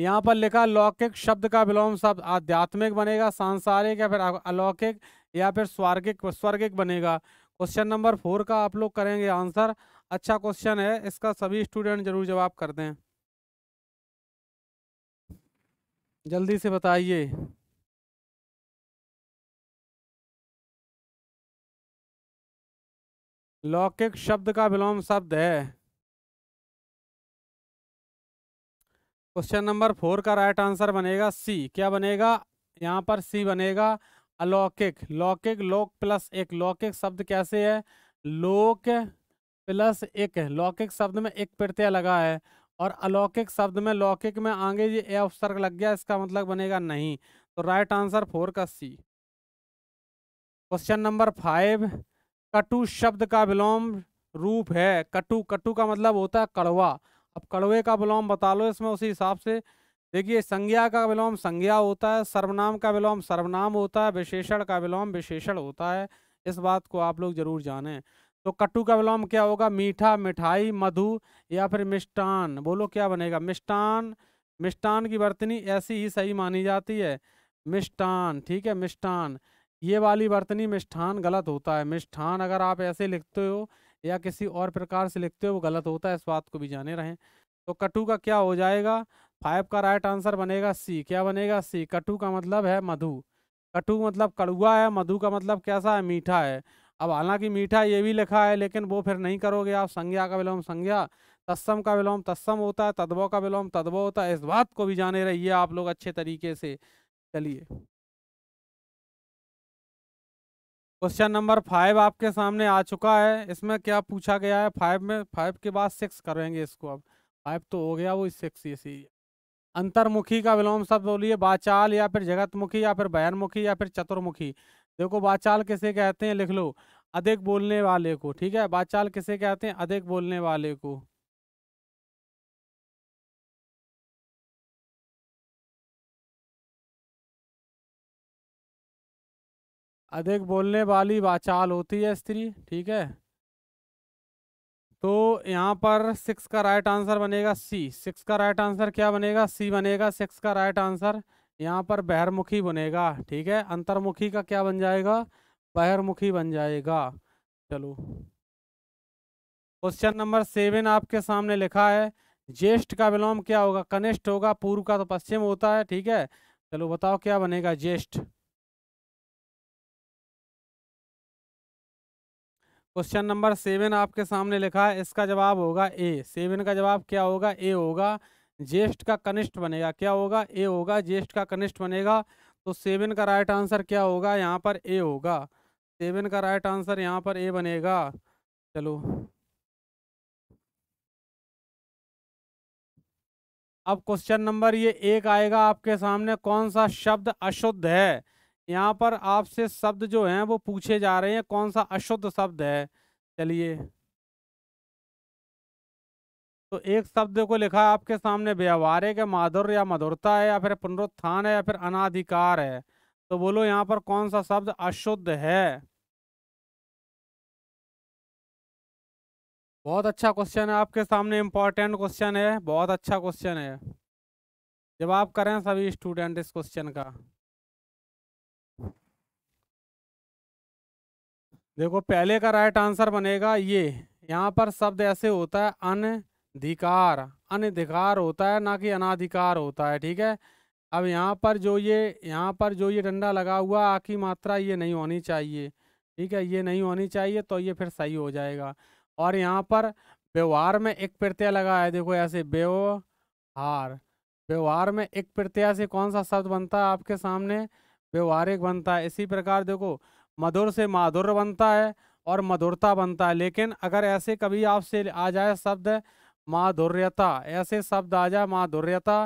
यहाँ पर लिखा लौकिक शब्द का विलोम शब्द आध्यात्मिक बनेगा सांसारिक या फिर अलौकिक या फिर स्वर्गिक स्वर्गिक बनेगा क्वेश्चन नंबर फोर का आप लोग करेंगे आंसर अच्छा क्वेश्चन है इसका सभी स्टूडेंट जरूर जवाब कर दें जल्दी से बताइए लौकिक शब्द का विलोम शब्द है क्वेश्चन नंबर फोर का राइट आंसर बनेगा सी क्या बनेगा यहाँ पर सी बनेगा अलौकिक लौकिक लोक प्लस एक लौकिक शब्द कैसे है लोक प्लस एक लौकिक शब्द में एक प्रत्यय लगा है और अलौकिक शब्द में लौकिक में आगे ये ए उपसर्ग लग गया इसका मतलब बनेगा नहीं तो राइट आंसर फोर का सी क्वेश्चन नंबर फाइव कटु शब्द का विलोम रूप है कटु कटु का मतलब होता है कड़वा अब कड़वे का विलोम बता लो इसमें उसी हिसाब से देखिए संज्ञा का विलोम संज्ञा होता है सर्वनाम का विलोम सर्वनाम होता है विशेषण का विलोम विशेषण होता है इस बात को आप लोग जरूर जानें तो कट्टू का विलोम क्या होगा मीठा मिठाई मधु या फिर मिष्टान बोलो क्या बनेगा मिष्टान मिष्टान की बर्तनी ऐसी ही सही मानी जाती है मिष्टान ठीक है मिष्टान ये वाली बर्तनी मिष्ठान गलत होता है मिष्ठान अगर आप ऐसे लिखते हो या किसी और प्रकार से लिखते हो वो गलत होता है इस बात को भी जाने रहें तो कटु का क्या हो जाएगा फाइव का राइट आंसर बनेगा सी क्या बनेगा सी कटु का मतलब है मधु कटु मतलब कड़ुआ है मधु का मतलब कैसा है मीठा है अब हालांकि मीठा ये भी लिखा है लेकिन वो फिर नहीं करोगे आप संज्ञा का विलोम संज्ञा तत्सम का विलोम तत्सम होता है तद्भव का विलोम तद्भव होता है इस बात को भी जाने रहिए आप लोग अच्छे तरीके से चलिए क्वेश्चन नंबर फाइव आपके सामने आ चुका है इसमें क्या पूछा गया है फाइव में फाइव के बाद सिक्स करेंगे इसको अब फाइव तो हो गया वो सिक्स ये सी अंतर्मुखी का विलोम शब्द बोलिए बाचाल या फिर जगतमुखी या फिर बयानमुखी या फिर चतुर्मुखी देखो बातचाल किसे कहते हैं लिख लो अधिक बोलने वाले को ठीक है बातचाल किसे कहते हैं अधिक बोलने वाले को अधिक बोलने वाली बाचाल होती है स्त्री ठीक है तो यहाँ पर सिक्स का राइट आंसर बनेगा सी सिक्स का राइट आंसर क्या बनेगा सी बनेगा सिक्स का राइट आंसर यहाँ पर बहरमुखी बनेगा ठीक है अंतर्मुखी का क्या बन जाएगा बहरमुखी बन जाएगा चलो क्वेश्चन नंबर सेवन आपके सामने लिखा है ज्येष्ठ का विलोम क्या होगा कनिष्ठ होगा पूर्व का तो पश्चिम होता है ठीक है चलो बताओ क्या बनेगा ज्येष्ठ क्वेश्चन नंबर सेवन आपके सामने लिखा है इसका जवाब होगा ए सेवन का जवाब क्या होगा ए होगा ज्येष्ठ का कनिष्ठ बनेगा क्या होगा ए होगा ज्येष्ठ का कनिष्ठ बनेगा तो सेवन का राइट आंसर क्या होगा यहाँ पर ए होगा सेवन का राइट आंसर यहाँ पर ए बनेगा चलो अब क्वेश्चन नंबर ये एक आएगा आपके सामने कौन सा शब्द अशुद्ध है यहाँ पर आपसे शब्द जो हैं वो पूछे जा रहे हैं कौन सा अशुद्ध शब्द है चलिए तो एक शब्द को लिखा आपके सामने व्यवहारिक है माधुर या मधुरता है या फिर पुनरुत्थान है या फिर अनाधिकार है तो बोलो यहाँ पर कौन सा शब्द अशुद्ध है बहुत अच्छा क्वेश्चन है आपके सामने इम्पोर्टेंट क्वेश्चन है बहुत अच्छा क्वेश्चन है जवाब करें सभी स्टूडेंट इस क्वेश्चन का देखो पहले का राइट आंसर बनेगा ये यहाँ पर शब्द ऐसे होता है अन अधिकार अनधिकार होता है ना कि अनाधिकार होता है ठीक है अब यहाँ पर जो ये यहाँ पर जो ये डंडा लगा हुआ आ की मात्रा ये नहीं होनी चाहिए ठीक है ये नहीं होनी चाहिए तो ये फिर सही हो जाएगा और यहाँ पर व्यवहार में एक प्रत्यय लगा है देखो ऐसे व्यवहार व्यवहार में एक प्रत्यय से कौन सा शब्द बनता है आपके सामने व्यवहारिक बनता है इसी प्रकार देखो मधुर से माधुर बनता है और मधुरता बनता है लेकिन अगर ऐसे कभी आपसे आ जाए शब्द माधुर्यता ऐसे शब्द आ जाए माधुर्यता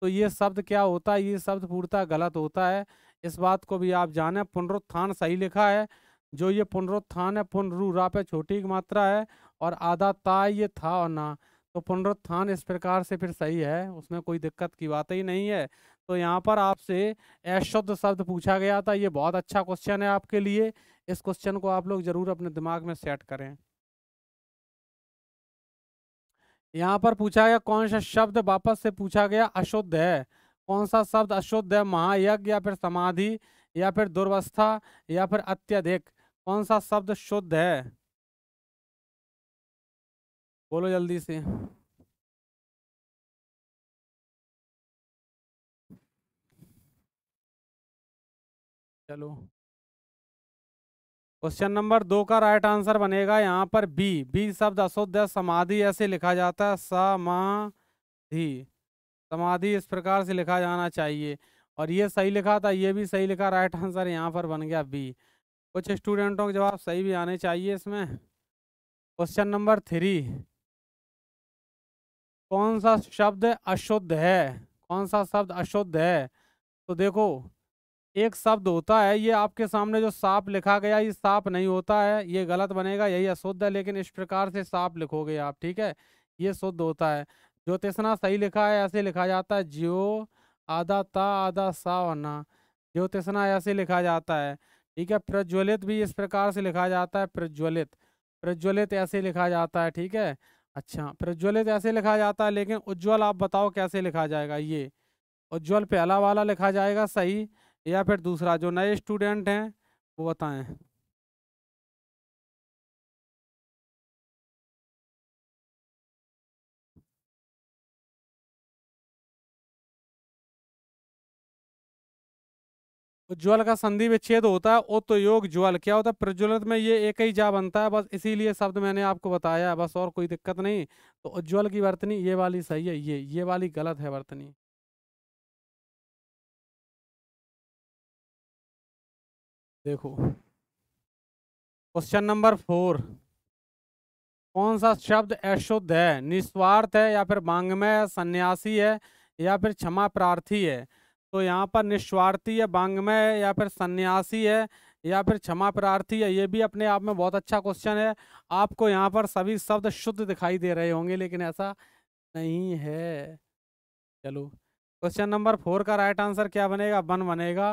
तो ये शब्द क्या होता है ये शब्द पूर्णतः गलत होता है इस बात को भी आप जाने पुनरुत्थान सही लिखा है जो ये पुनरुत्थान है पुनरू रा पे छोटी की मात्रा है और आधा ता ये था और ना तो पुनरुत्थान इस प्रकार से फिर सही है उसमें कोई दिक्कत की बात ही नहीं है तो यहाँ पर आपसे अशुद्ध शब्द पूछा गया था ये बहुत अच्छा क्वेश्चन है आपके लिए इस क्वेश्चन को आप लोग ज़रूर अपने दिमाग में सेट करें यहाँ पर पूछा गया कौन सा शब्द वापस से पूछा गया अशुद्ध है कौन सा शब्द अशुद्ध है महायज्ञ या फिर समाधि या फिर दुर्वस्था या फिर अत्यधिक कौन सा शब्द शुद्ध है बोलो जल्दी से चलो क्वेश्चन नंबर दो का राइट आंसर बनेगा यहाँ पर बी बी शब्द अशुद्ध समाधि ऐसे लिखा जाता है समाधि समाधि इस प्रकार से लिखा जाना चाहिए और ये सही लिखा था ये भी सही लिखा राइट आंसर यहाँ पर बन गया बी कुछ स्टूडेंटों के जवाब सही भी आने चाहिए इसमें क्वेश्चन नंबर थ्री कौन सा शब्द अशुद्ध है कौन सा शब्द अशुद्ध है तो देखो एक शब्द होता है ये आपके सामने जो साप लिखा गया ये साप नहीं होता है ये गलत बनेगा यही अशुद्ध है लेकिन इस प्रकार से साप लिखोगे आप ठीक है ये शुद्ध होता है ज्योतिषना सही लिखा है ऐसे लिखा जाता है ज्यो आधा ता आधा सा वना ज्योतिषना ऐसे लिखा जाता है ठीक है प्रज्वलित भी इस प्रकार से लिखा जाता है प्रज्वलित प्रज्वलित ऐसे लिखा जाता है ठीक है अच्छा प्रज्वलित ऐसे लिखा जाता है लेकिन उज्ज्वल आप बताओ कैसे लिखा जाएगा ये उज्ज्वल पहला वाला लिखा जाएगा सही या फिर दूसरा जो नए स्टूडेंट हैं वो बताएं ज्वल का संधि विच्छेद होता है ओ तो योग ज्वल क्या होता है प्रज्वलित में ये एक ही जा बनता है बस इसीलिए शब्द मैंने आपको बताया बस और कोई दिक्कत नहीं तो उज्ज्वल की वर्तनी ये वाली सही है ये ये वाली गलत है वर्तनी देखो क्वेश्चन नंबर फोर कौन सा शब्द अशुद्ध है निस्वार्थ है या फिर बांगमय है सन्यासी है या फिर क्षमा प्रार्थी है तो यहाँ पर निस्वार्थी है बांगमय है या फिर सन्यासी है या फिर क्षमा प्रार्थी है ये भी अपने आप में बहुत अच्छा क्वेश्चन है आपको यहाँ पर सभी शब्द शुद्ध दिखाई दे रहे होंगे लेकिन ऐसा नहीं है चलो क्वेश्चन नंबर फोर का राइट आंसर क्या बनेगा वन बनेगा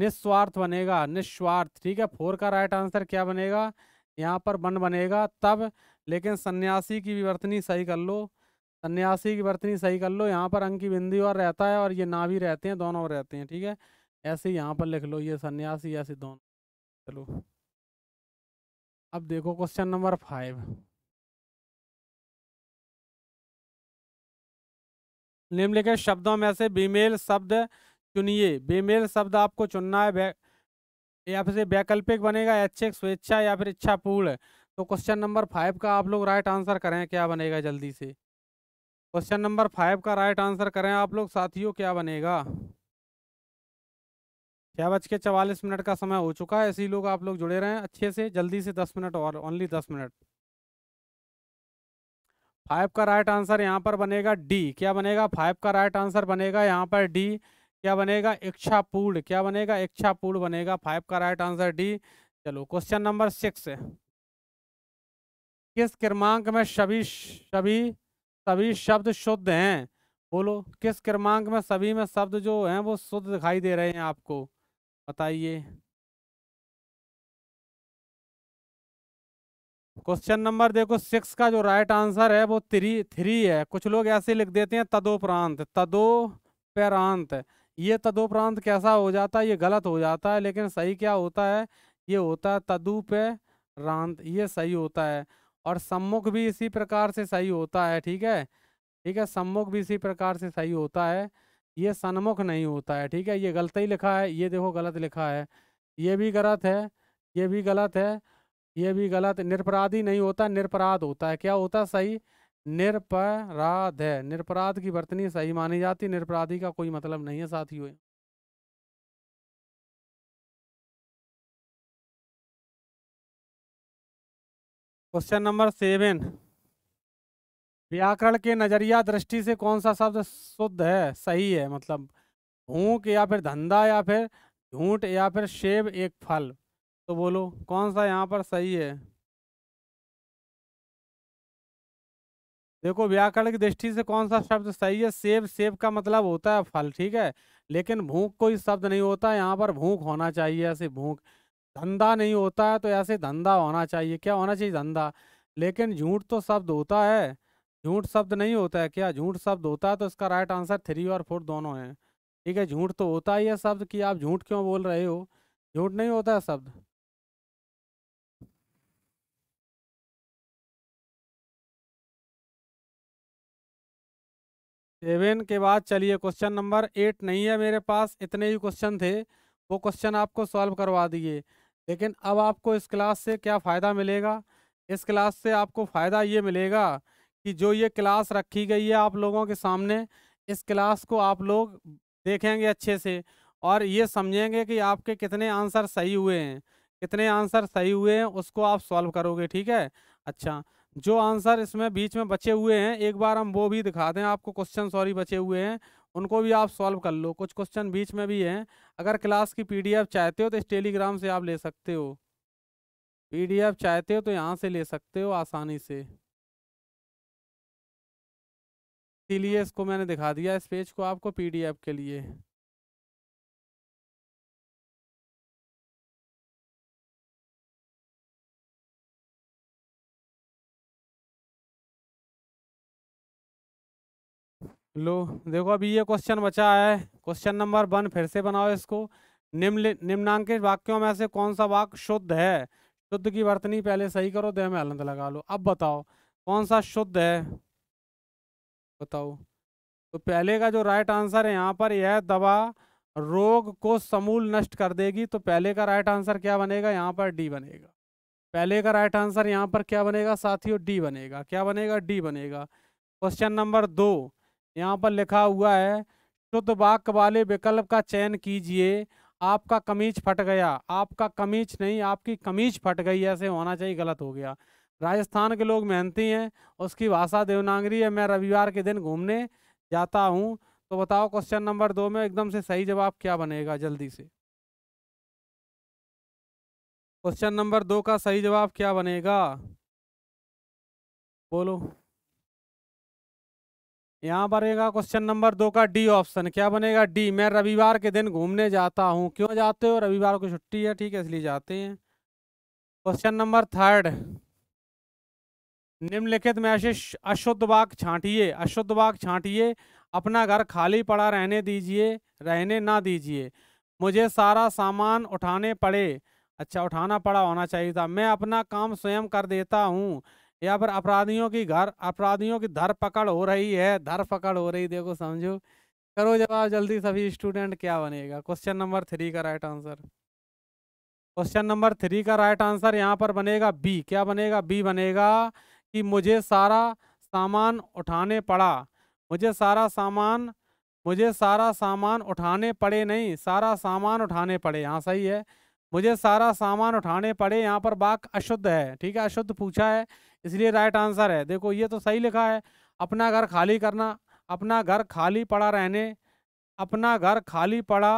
निस्वार्थ बनेगा निस्वार्थ ठीक है फोर का राइट आंसर क्या बनेगा यहाँ पर वन बनेगा तब लेकिन सन्यासी की विवर्तनी सही कर लो सन्यासी की वर्तनी सही कर लो यहाँ पर अंक बिंदी और रहता है और ये ना भी रहते हैं दोनों रहते हैं ठीक है ऐसे यहाँ पर लिख लो ये सन्यासी ऐसे दोनों चलो अब देखो क्वेश्चन नंबर फाइव निम्नलिखित शब्दों में से बीमेल शब्द चुनिए बेमेल शब्द आपको चुनना है या फिर वैकल्पिक बनेगा ऐच्छिक स्वेच्छा या फिर इच्छा पूर्ण तो क्वेश्चन नंबर फाइव का आप लोग राइट आंसर करें क्या बनेगा जल्दी से क्वेश्चन नंबर फाइव का राइट आंसर करें आप लोग साथियों क्या बनेगा छः बज के चवालीस मिनट का समय हो चुका है ऐसे लोग आप लोग जुड़े रहें अच्छे से जल्दी से दस मिनट और ओनली दस मिनट फाइव का राइट आंसर यहाँ पर बनेगा डी क्या बनेगा फाइव का राइट आंसर बनेगा यहाँ पर डी क्या बनेगा इच्छा पूर्ण क्या बनेगा इच्छा पूर्ण बनेगा फाइव का राइट आंसर डी चलो क्वेश्चन नंबर सिक्स किस क्रमांक में सभी सभी सभी शब्द शुद्ध हैं बोलो किस क्रमांक में सभी में शब्द जो हैं वो शुद्ध दिखाई दे रहे हैं आपको बताइए क्वेश्चन नंबर देखो सिक्स का जो राइट आंसर है वो थ्री थ्री है कुछ लोग ऐसे लिख देते हैं तदोपरांत तदोपरांत ये तदोपरांत कैसा हो जाता है ये गलत हो जाता है लेकिन सही क्या होता है ये होता है तदुप्रांत ये सही होता है और सम्मुख भी इसी प्रकार से सही होता है ठीक है ठीक है सम्मुख भी इसी प्रकार से सही होता है ये सन्मुख नहीं होता है ठीक है ये गलत ही लिखा है ये देखो गलत लिखा है ये भी गलत है ये भी गलत है ये भी गलत निरपराधी नहीं होता निरपराध होता है क्या होता सही निरपराध है निरपराध की वर्तनी सही मानी जाती निरपराधी का कोई मतलब नहीं है साथियों क्वेश्चन नंबर सेवन व्याकरण के नजरिया दृष्टि से कौन सा शब्द शुद्ध है सही है मतलब भूख या फिर धंधा या फिर झूठ या फिर शेब एक फल तो बोलो कौन सा यहाँ पर सही है देखो व्याकरण की दृष्टि से कौन सा शब्द सही है सेब सेब का मतलब होता है फल ठीक है लेकिन भूख कोई शब्द नहीं होता यहाँ पर भूख होना चाहिए ऐसे भूख धंधा नहीं होता है तो ऐसे धंधा होना चाहिए क्या होना चाहिए धंधा लेकिन झूठ तो शब्द होता है झूठ शब्द नहीं होता है क्या झूठ शब्द होता है तो इसका राइट आंसर थ्री और फोर दोनों है ठीक है झूठ तो होता ही है शब्द कि आप झूठ क्यों बोल रहे हो झूठ नहीं होता है शब्द सेवन के बाद चलिए क्वेश्चन नंबर एट नहीं है मेरे पास इतने ही क्वेश्चन थे वो क्वेश्चन आपको सॉल्व करवा दिए लेकिन अब आपको इस क्लास से क्या फ़ायदा मिलेगा इस क्लास से आपको फ़ायदा ये मिलेगा कि जो ये क्लास रखी गई है आप लोगों के सामने इस क्लास को आप लोग देखेंगे अच्छे से और ये समझेंगे कि आपके कितने आंसर सही हुए हैं कितने आंसर सही हुए हैं उसको आप सॉल्व करोगे ठीक है अच्छा जो आंसर इसमें बीच में बचे हुए हैं एक बार हम वो भी दिखा दें आपको क्वेश्चन सॉरी बचे हुए हैं उनको भी आप सॉल्व कर लो कुछ क्वेश्चन बीच में भी हैं अगर क्लास की पीडीएफ चाहते हो तो इस टेलीग्राम से आप ले सकते हो पीडीएफ चाहते हो तो यहाँ से ले सकते हो आसानी से इसीलिए इसको मैंने दिखा दिया इस पेज को आपको पी के लिए लो देखो अभी ये क्वेश्चन बचा है क्वेश्चन नंबर वन फिर से बनाओ इसको निम्न निम्नांकित वाक्यों में से कौन सा वाक्य शुद्ध है शुद्ध की वर्तनी पहले सही करो देह में हलंत लगा लो अब बताओ कौन सा शुद्ध है बताओ तो पहले का जो राइट आंसर है यहाँ पर यह दवा रोग को समूल नष्ट कर देगी तो पहले का राइट आंसर क्या बनेगा यहाँ पर डी बनेगा पहले का राइट आंसर यहाँ पर क्या बनेगा साथियों डी बनेगा क्या बनेगा डी बनेगा क्वेश्चन नंबर दो यहाँ पर लिखा हुआ है शुद्ध वाक्य वाले विकल्प का चयन कीजिए आपका कमीज फट गया आपका कमीज नहीं आपकी कमीज फट गई ऐसे होना चाहिए गलत हो गया राजस्थान के लोग मेहनती हैं उसकी भाषा देवनागरी है मैं रविवार के दिन घूमने जाता हूँ तो बताओ क्वेश्चन नंबर दो में एकदम से सही जवाब क्या बनेगा जल्दी से क्वेश्चन नंबर दो का सही जवाब क्या बनेगा बोलो यहाँ बनेगा क्वेश्चन नंबर दो का डी ऑप्शन क्या बनेगा डी मैं रविवार के दिन घूमने जाता हूँ क्यों जाते हो रविवार को छुट्टी है ठीक है इसलिए जाते हैं क्वेश्चन नंबर थर्ड निम्नलिखित में से अशुद्ध बाग छांटिए अशुद्ध बाग छांटिए अपना घर खाली पड़ा रहने दीजिए रहने ना दीजिए मुझे सारा सामान उठाने पड़े अच्छा उठाना पड़ा होना चाहिए था मैं अपना काम स्वयं कर देता हूँ या फिर अपराधियों की घर अपराधियों की धर पकड़ हो रही है धर पकड़ हो रही देखो समझो करो जवाब जल्दी सभी स्टूडेंट क्या बनेगा क्वेश्चन नंबर थ्री का right answer question number three का राइट आंसर यहाँ पर बनेगा बी क्या बनेगा बी बनेगा कि मुझे सारा सामान उठाने पड़ा मुझे सारा सामान मुझे सारा सामान उठाने पड़े नहीं सारा सामान उठाने पड़े यहाँ सही है मुझे सारा सामान उठाने पड़े यहाँ पर बाक अशुद्ध है ठीक है अशुद्ध पूछा है इसलिए राइट आंसर है देखो ये तो सही लिखा है अपना घर खाली करना अपना घर खाली पड़ा रहने अपना घर खाली पड़ा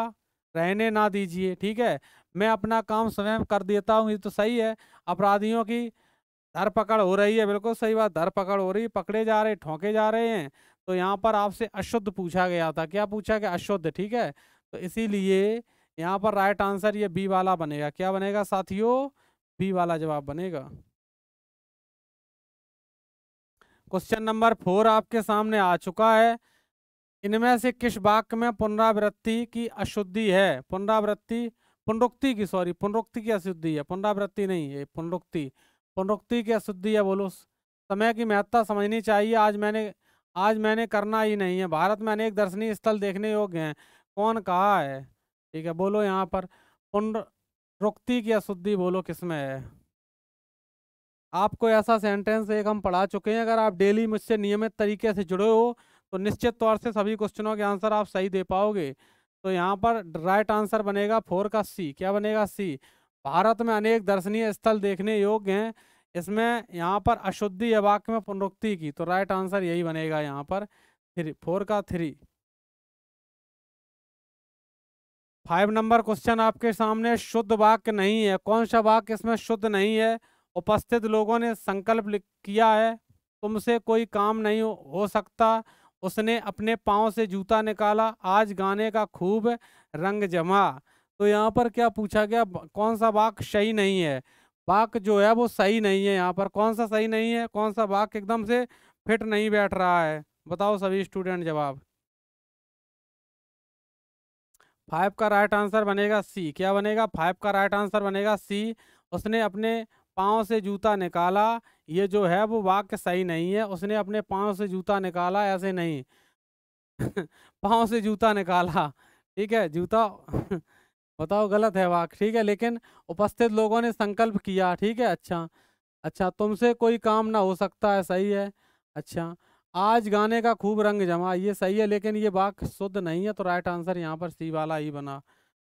रहने ना दीजिए ठीक है मैं अपना काम स्वयं कर देता हूँ ये तो सही है अपराधियों की धरपकड़ हो रही है बिल्कुल सही बात धरपकड़ हो रही है पकड़े जा रहे ठोंके जा रहे हैं तो यहाँ पर आपसे अशुद्ध पूछा गया था क्या पूछा गया अशुद्ध ठीक है तो इसीलिए यहाँ पर राइट आंसर ये बी वाला बनेगा क्या बनेगा साथियों बी वाला जवाब बनेगा क्वेश्चन नंबर फोर आपके सामने आ चुका है इनमें से किस वाक्य में पुनरावृत्ति की अशुद्धि है पुनरावृत्ति पुनरुक्ति की सॉरी पुनरुक्ति की अशुद्धि है पुनरावृत्ति नहीं है पुनरुक्ति पुनरुक्ति की अशुद्धि है बोलो समय की महत्ता समझनी चाहिए आज मैंने आज मैंने करना ही नहीं है भारत में अनेक दर्शनीय स्थल देखने योग्य हैं कौन कहा है ठीक है बोलो यहाँ पर पुनरुक्ति की अशुद्धि बोलो किसमें है आपको ऐसा सेंटेंस एक हम पढ़ा चुके हैं अगर आप डेली मुझसे नियमित तरीके से जुड़े हो तो निश्चित तौर से सभी क्वेश्चनों के आंसर आप सही दे पाओगे तो यहाँ पर राइट आंसर बनेगा फोर का सी क्या बनेगा सी भारत में अनेक दर्शनीय स्थल देखने योग्य हैं इसमें यहाँ पर अशुद्धि या वाक्य में पुनरुक्ति की तो राइट आंसर यही बनेगा यहाँ पर थ्री फोर का थ्री फाइव नंबर क्वेश्चन आपके सामने शुद्ध वाक्य नहीं है कौन सा वाक्य इसमें शुद्ध नहीं है उपस्थित लोगों ने संकल्प किया है तुमसे कोई काम नहीं हो सकता उसने अपने पाँव से जूता निकाला आज गाने का खूब रंग जमा तो यहाँ पर क्या पूछा गया कौन सा वाक सही नहीं है वाक जो है वो सही नहीं है यहाँ पर कौन सा सही नहीं है कौन सा वाक एकदम से फिट नहीं बैठ रहा है बताओ सभी स्टूडेंट जवाब फाइव का राइट आंसर बनेगा सी क्या बनेगा फाइव का राइट आंसर बनेगा सी उसने अपने पाँव से जूता निकाला ये जो है वो वाक्य सही नहीं है उसने अपने पाँव से जूता निकाला ऐसे नहीं पाँव से जूता निकाला ठीक है जूता बताओ गलत है वाक ठीक है लेकिन उपस्थित लोगों ने संकल्प किया ठीक है अच्छा अच्छा तुमसे कोई काम ना हो सकता है सही है अच्छा आज गाने का खूब रंग जमा ये सही है लेकिन ये वाक्य शुद्ध नहीं है तो राइट आंसर यहाँ पर सी वाला ही बना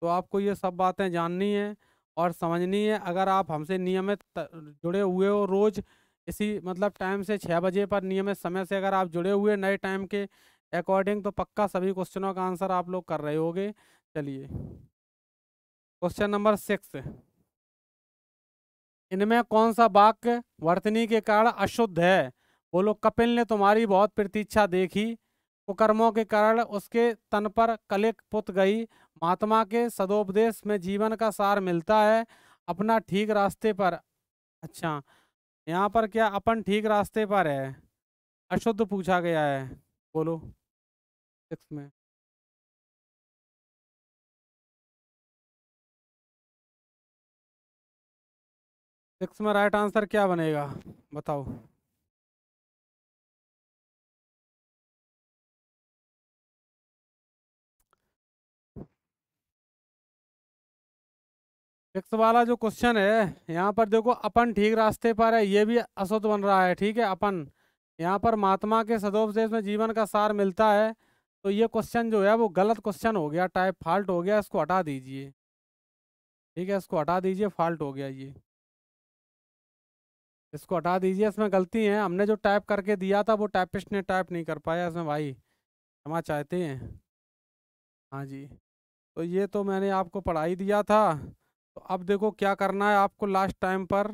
तो आपको ये सब बातें जाननी है और समझनी है अगर आप हमसे नियमित जुड़े हुए हो रोज़ इसी मतलब टाइम से छः बजे पर नियमित समय से अगर आप जुड़े हुए नए टाइम के अकॉर्डिंग तो पक्का सभी क्वेश्चनों का आंसर आप लोग कर रहे होगे चलिए क्वेश्चन नंबर सिक्स इनमें कौन सा वाक्य वर्तनी के कारण अशुद्ध है बोलो कपिल ने तुम्हारी बहुत प्रतीक्षा देखी कुकर्मों के कारण उसके तन पर कलिक पुत गई महात्मा के सदोपदेश में जीवन का सार मिलता है अपना ठीक रास्ते पर अच्छा यहाँ पर क्या अपन ठीक रास्ते पर है अशुद्ध पूछा गया है बोलो इसमें सिक्स में राइट आंसर क्या बनेगा बताओ सिक्स वाला जो क्वेश्चन है यहाँ पर देखो अपन ठीक रास्ते पर है ये भी अशुद्ध बन रहा है ठीक है अपन यहाँ पर महात्मा के सदोपदेश में जीवन का सार मिलता है तो ये क्वेश्चन जो है वो गलत क्वेश्चन हो गया टाइप फॉल्ट हो गया इसको हटा दीजिए ठीक है इसको हटा दीजिए फॉल्ट हो गया ये इसको हटा दीजिए इसमें गलती है हमने जो टाइप करके दिया था वो टाइपिस्ट ने टाइप नहीं कर पाया इसमें भाई क्षमा चाहते हैं हाँ जी तो ये तो मैंने आपको पढ़ाई दिया था तो अब देखो क्या करना है आपको लास्ट टाइम पर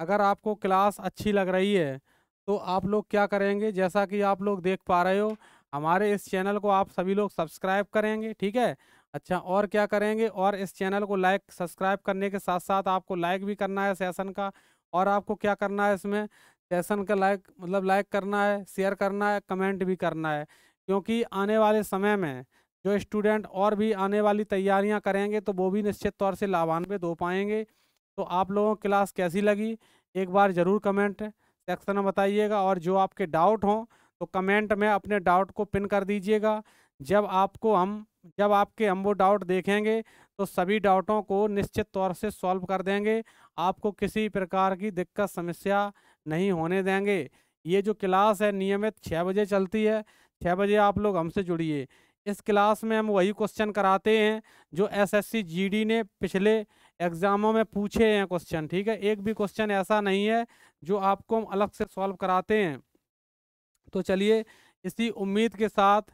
अगर आपको क्लास अच्छी लग रही है तो आप लोग क्या करेंगे जैसा कि आप लोग देख पा रहे हो हमारे इस चैनल को आप सभी लोग सब्सक्राइब करेंगे ठीक है अच्छा और क्या करेंगे और इस चैनल को लाइक सब्सक्राइब करने के साथ साथ आपको लाइक भी करना है सेशन का और आपको क्या करना है इसमें सेशन का लाइक मतलब लाइक करना है शेयर करना है कमेंट भी करना है क्योंकि आने वाले समय में जो स्टूडेंट और भी आने वाली तैयारियां करेंगे तो वो भी निश्चित तौर से लाभान्वित हो पाएंगे तो आप लोगों क्लास कैसी लगी एक बार ज़रूर कमेंट सेक्शन में बताइएगा और जो आपके डाउट हों तो कमेंट में अपने डाउट को पिन कर दीजिएगा जब आपको हम जब आपके हम वो डाउट देखेंगे तो सभी डाउटों को निश्चित तौर से सॉल्व कर देंगे आपको किसी प्रकार की दिक्कत समस्या नहीं होने देंगे ये जो क्लास है नियमित छः बजे चलती है छः बजे आप लोग हमसे जुड़िए इस क्लास में हम वही क्वेश्चन कराते हैं जो एसएससी जीडी ने पिछले एग्जामों में पूछे हैं क्वेश्चन ठीक है एक भी क्वेश्चन ऐसा नहीं है जो आपको हम अलग से सॉल्व कराते हैं तो चलिए इसी उम्मीद के साथ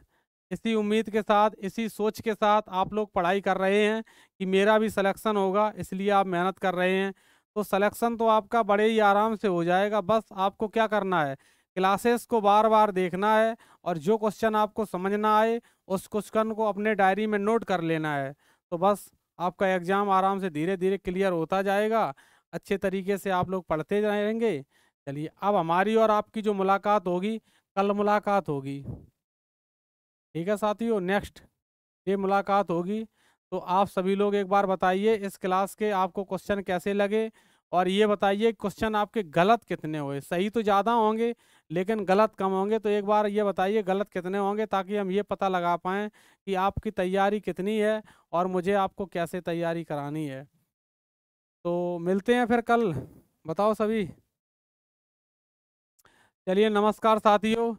इसी उम्मीद के साथ इसी सोच के साथ आप लोग पढ़ाई कर रहे हैं कि मेरा भी सिलेक्शन होगा इसलिए आप मेहनत कर रहे हैं तो सिलेक्शन तो आपका बड़े ही आराम से हो जाएगा बस आपको क्या करना है क्लासेस को बार बार देखना है और जो क्वेश्चन आपको समझना आए उस क्वेश्चन को अपने डायरी में नोट कर लेना है तो बस आपका एग्ज़ाम आराम से धीरे धीरे क्लियर होता जाएगा अच्छे तरीके से आप लोग पढ़ते रहेंगे चलिए अब हमारी और आपकी जो मुलाकात होगी कल मुलाकात होगी ठीक है साथियों नेक्स्ट ये मुलाकात होगी तो आप सभी लोग एक बार बताइए इस क्लास के आपको क्वेश्चन कैसे लगे और ये बताइए क्वेश्चन आपके गलत कितने हुए सही तो ज़्यादा होंगे लेकिन गलत कम होंगे तो एक बार ये बताइए गलत कितने होंगे ताकि हम ये पता लगा पाएँ कि आपकी तैयारी कितनी है और मुझे आपको कैसे तैयारी करानी है तो मिलते हैं फिर कल बताओ सभी चलिए नमस्कार साथियों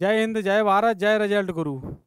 जय हिंद जय भारत जय रिजल्ट गुरु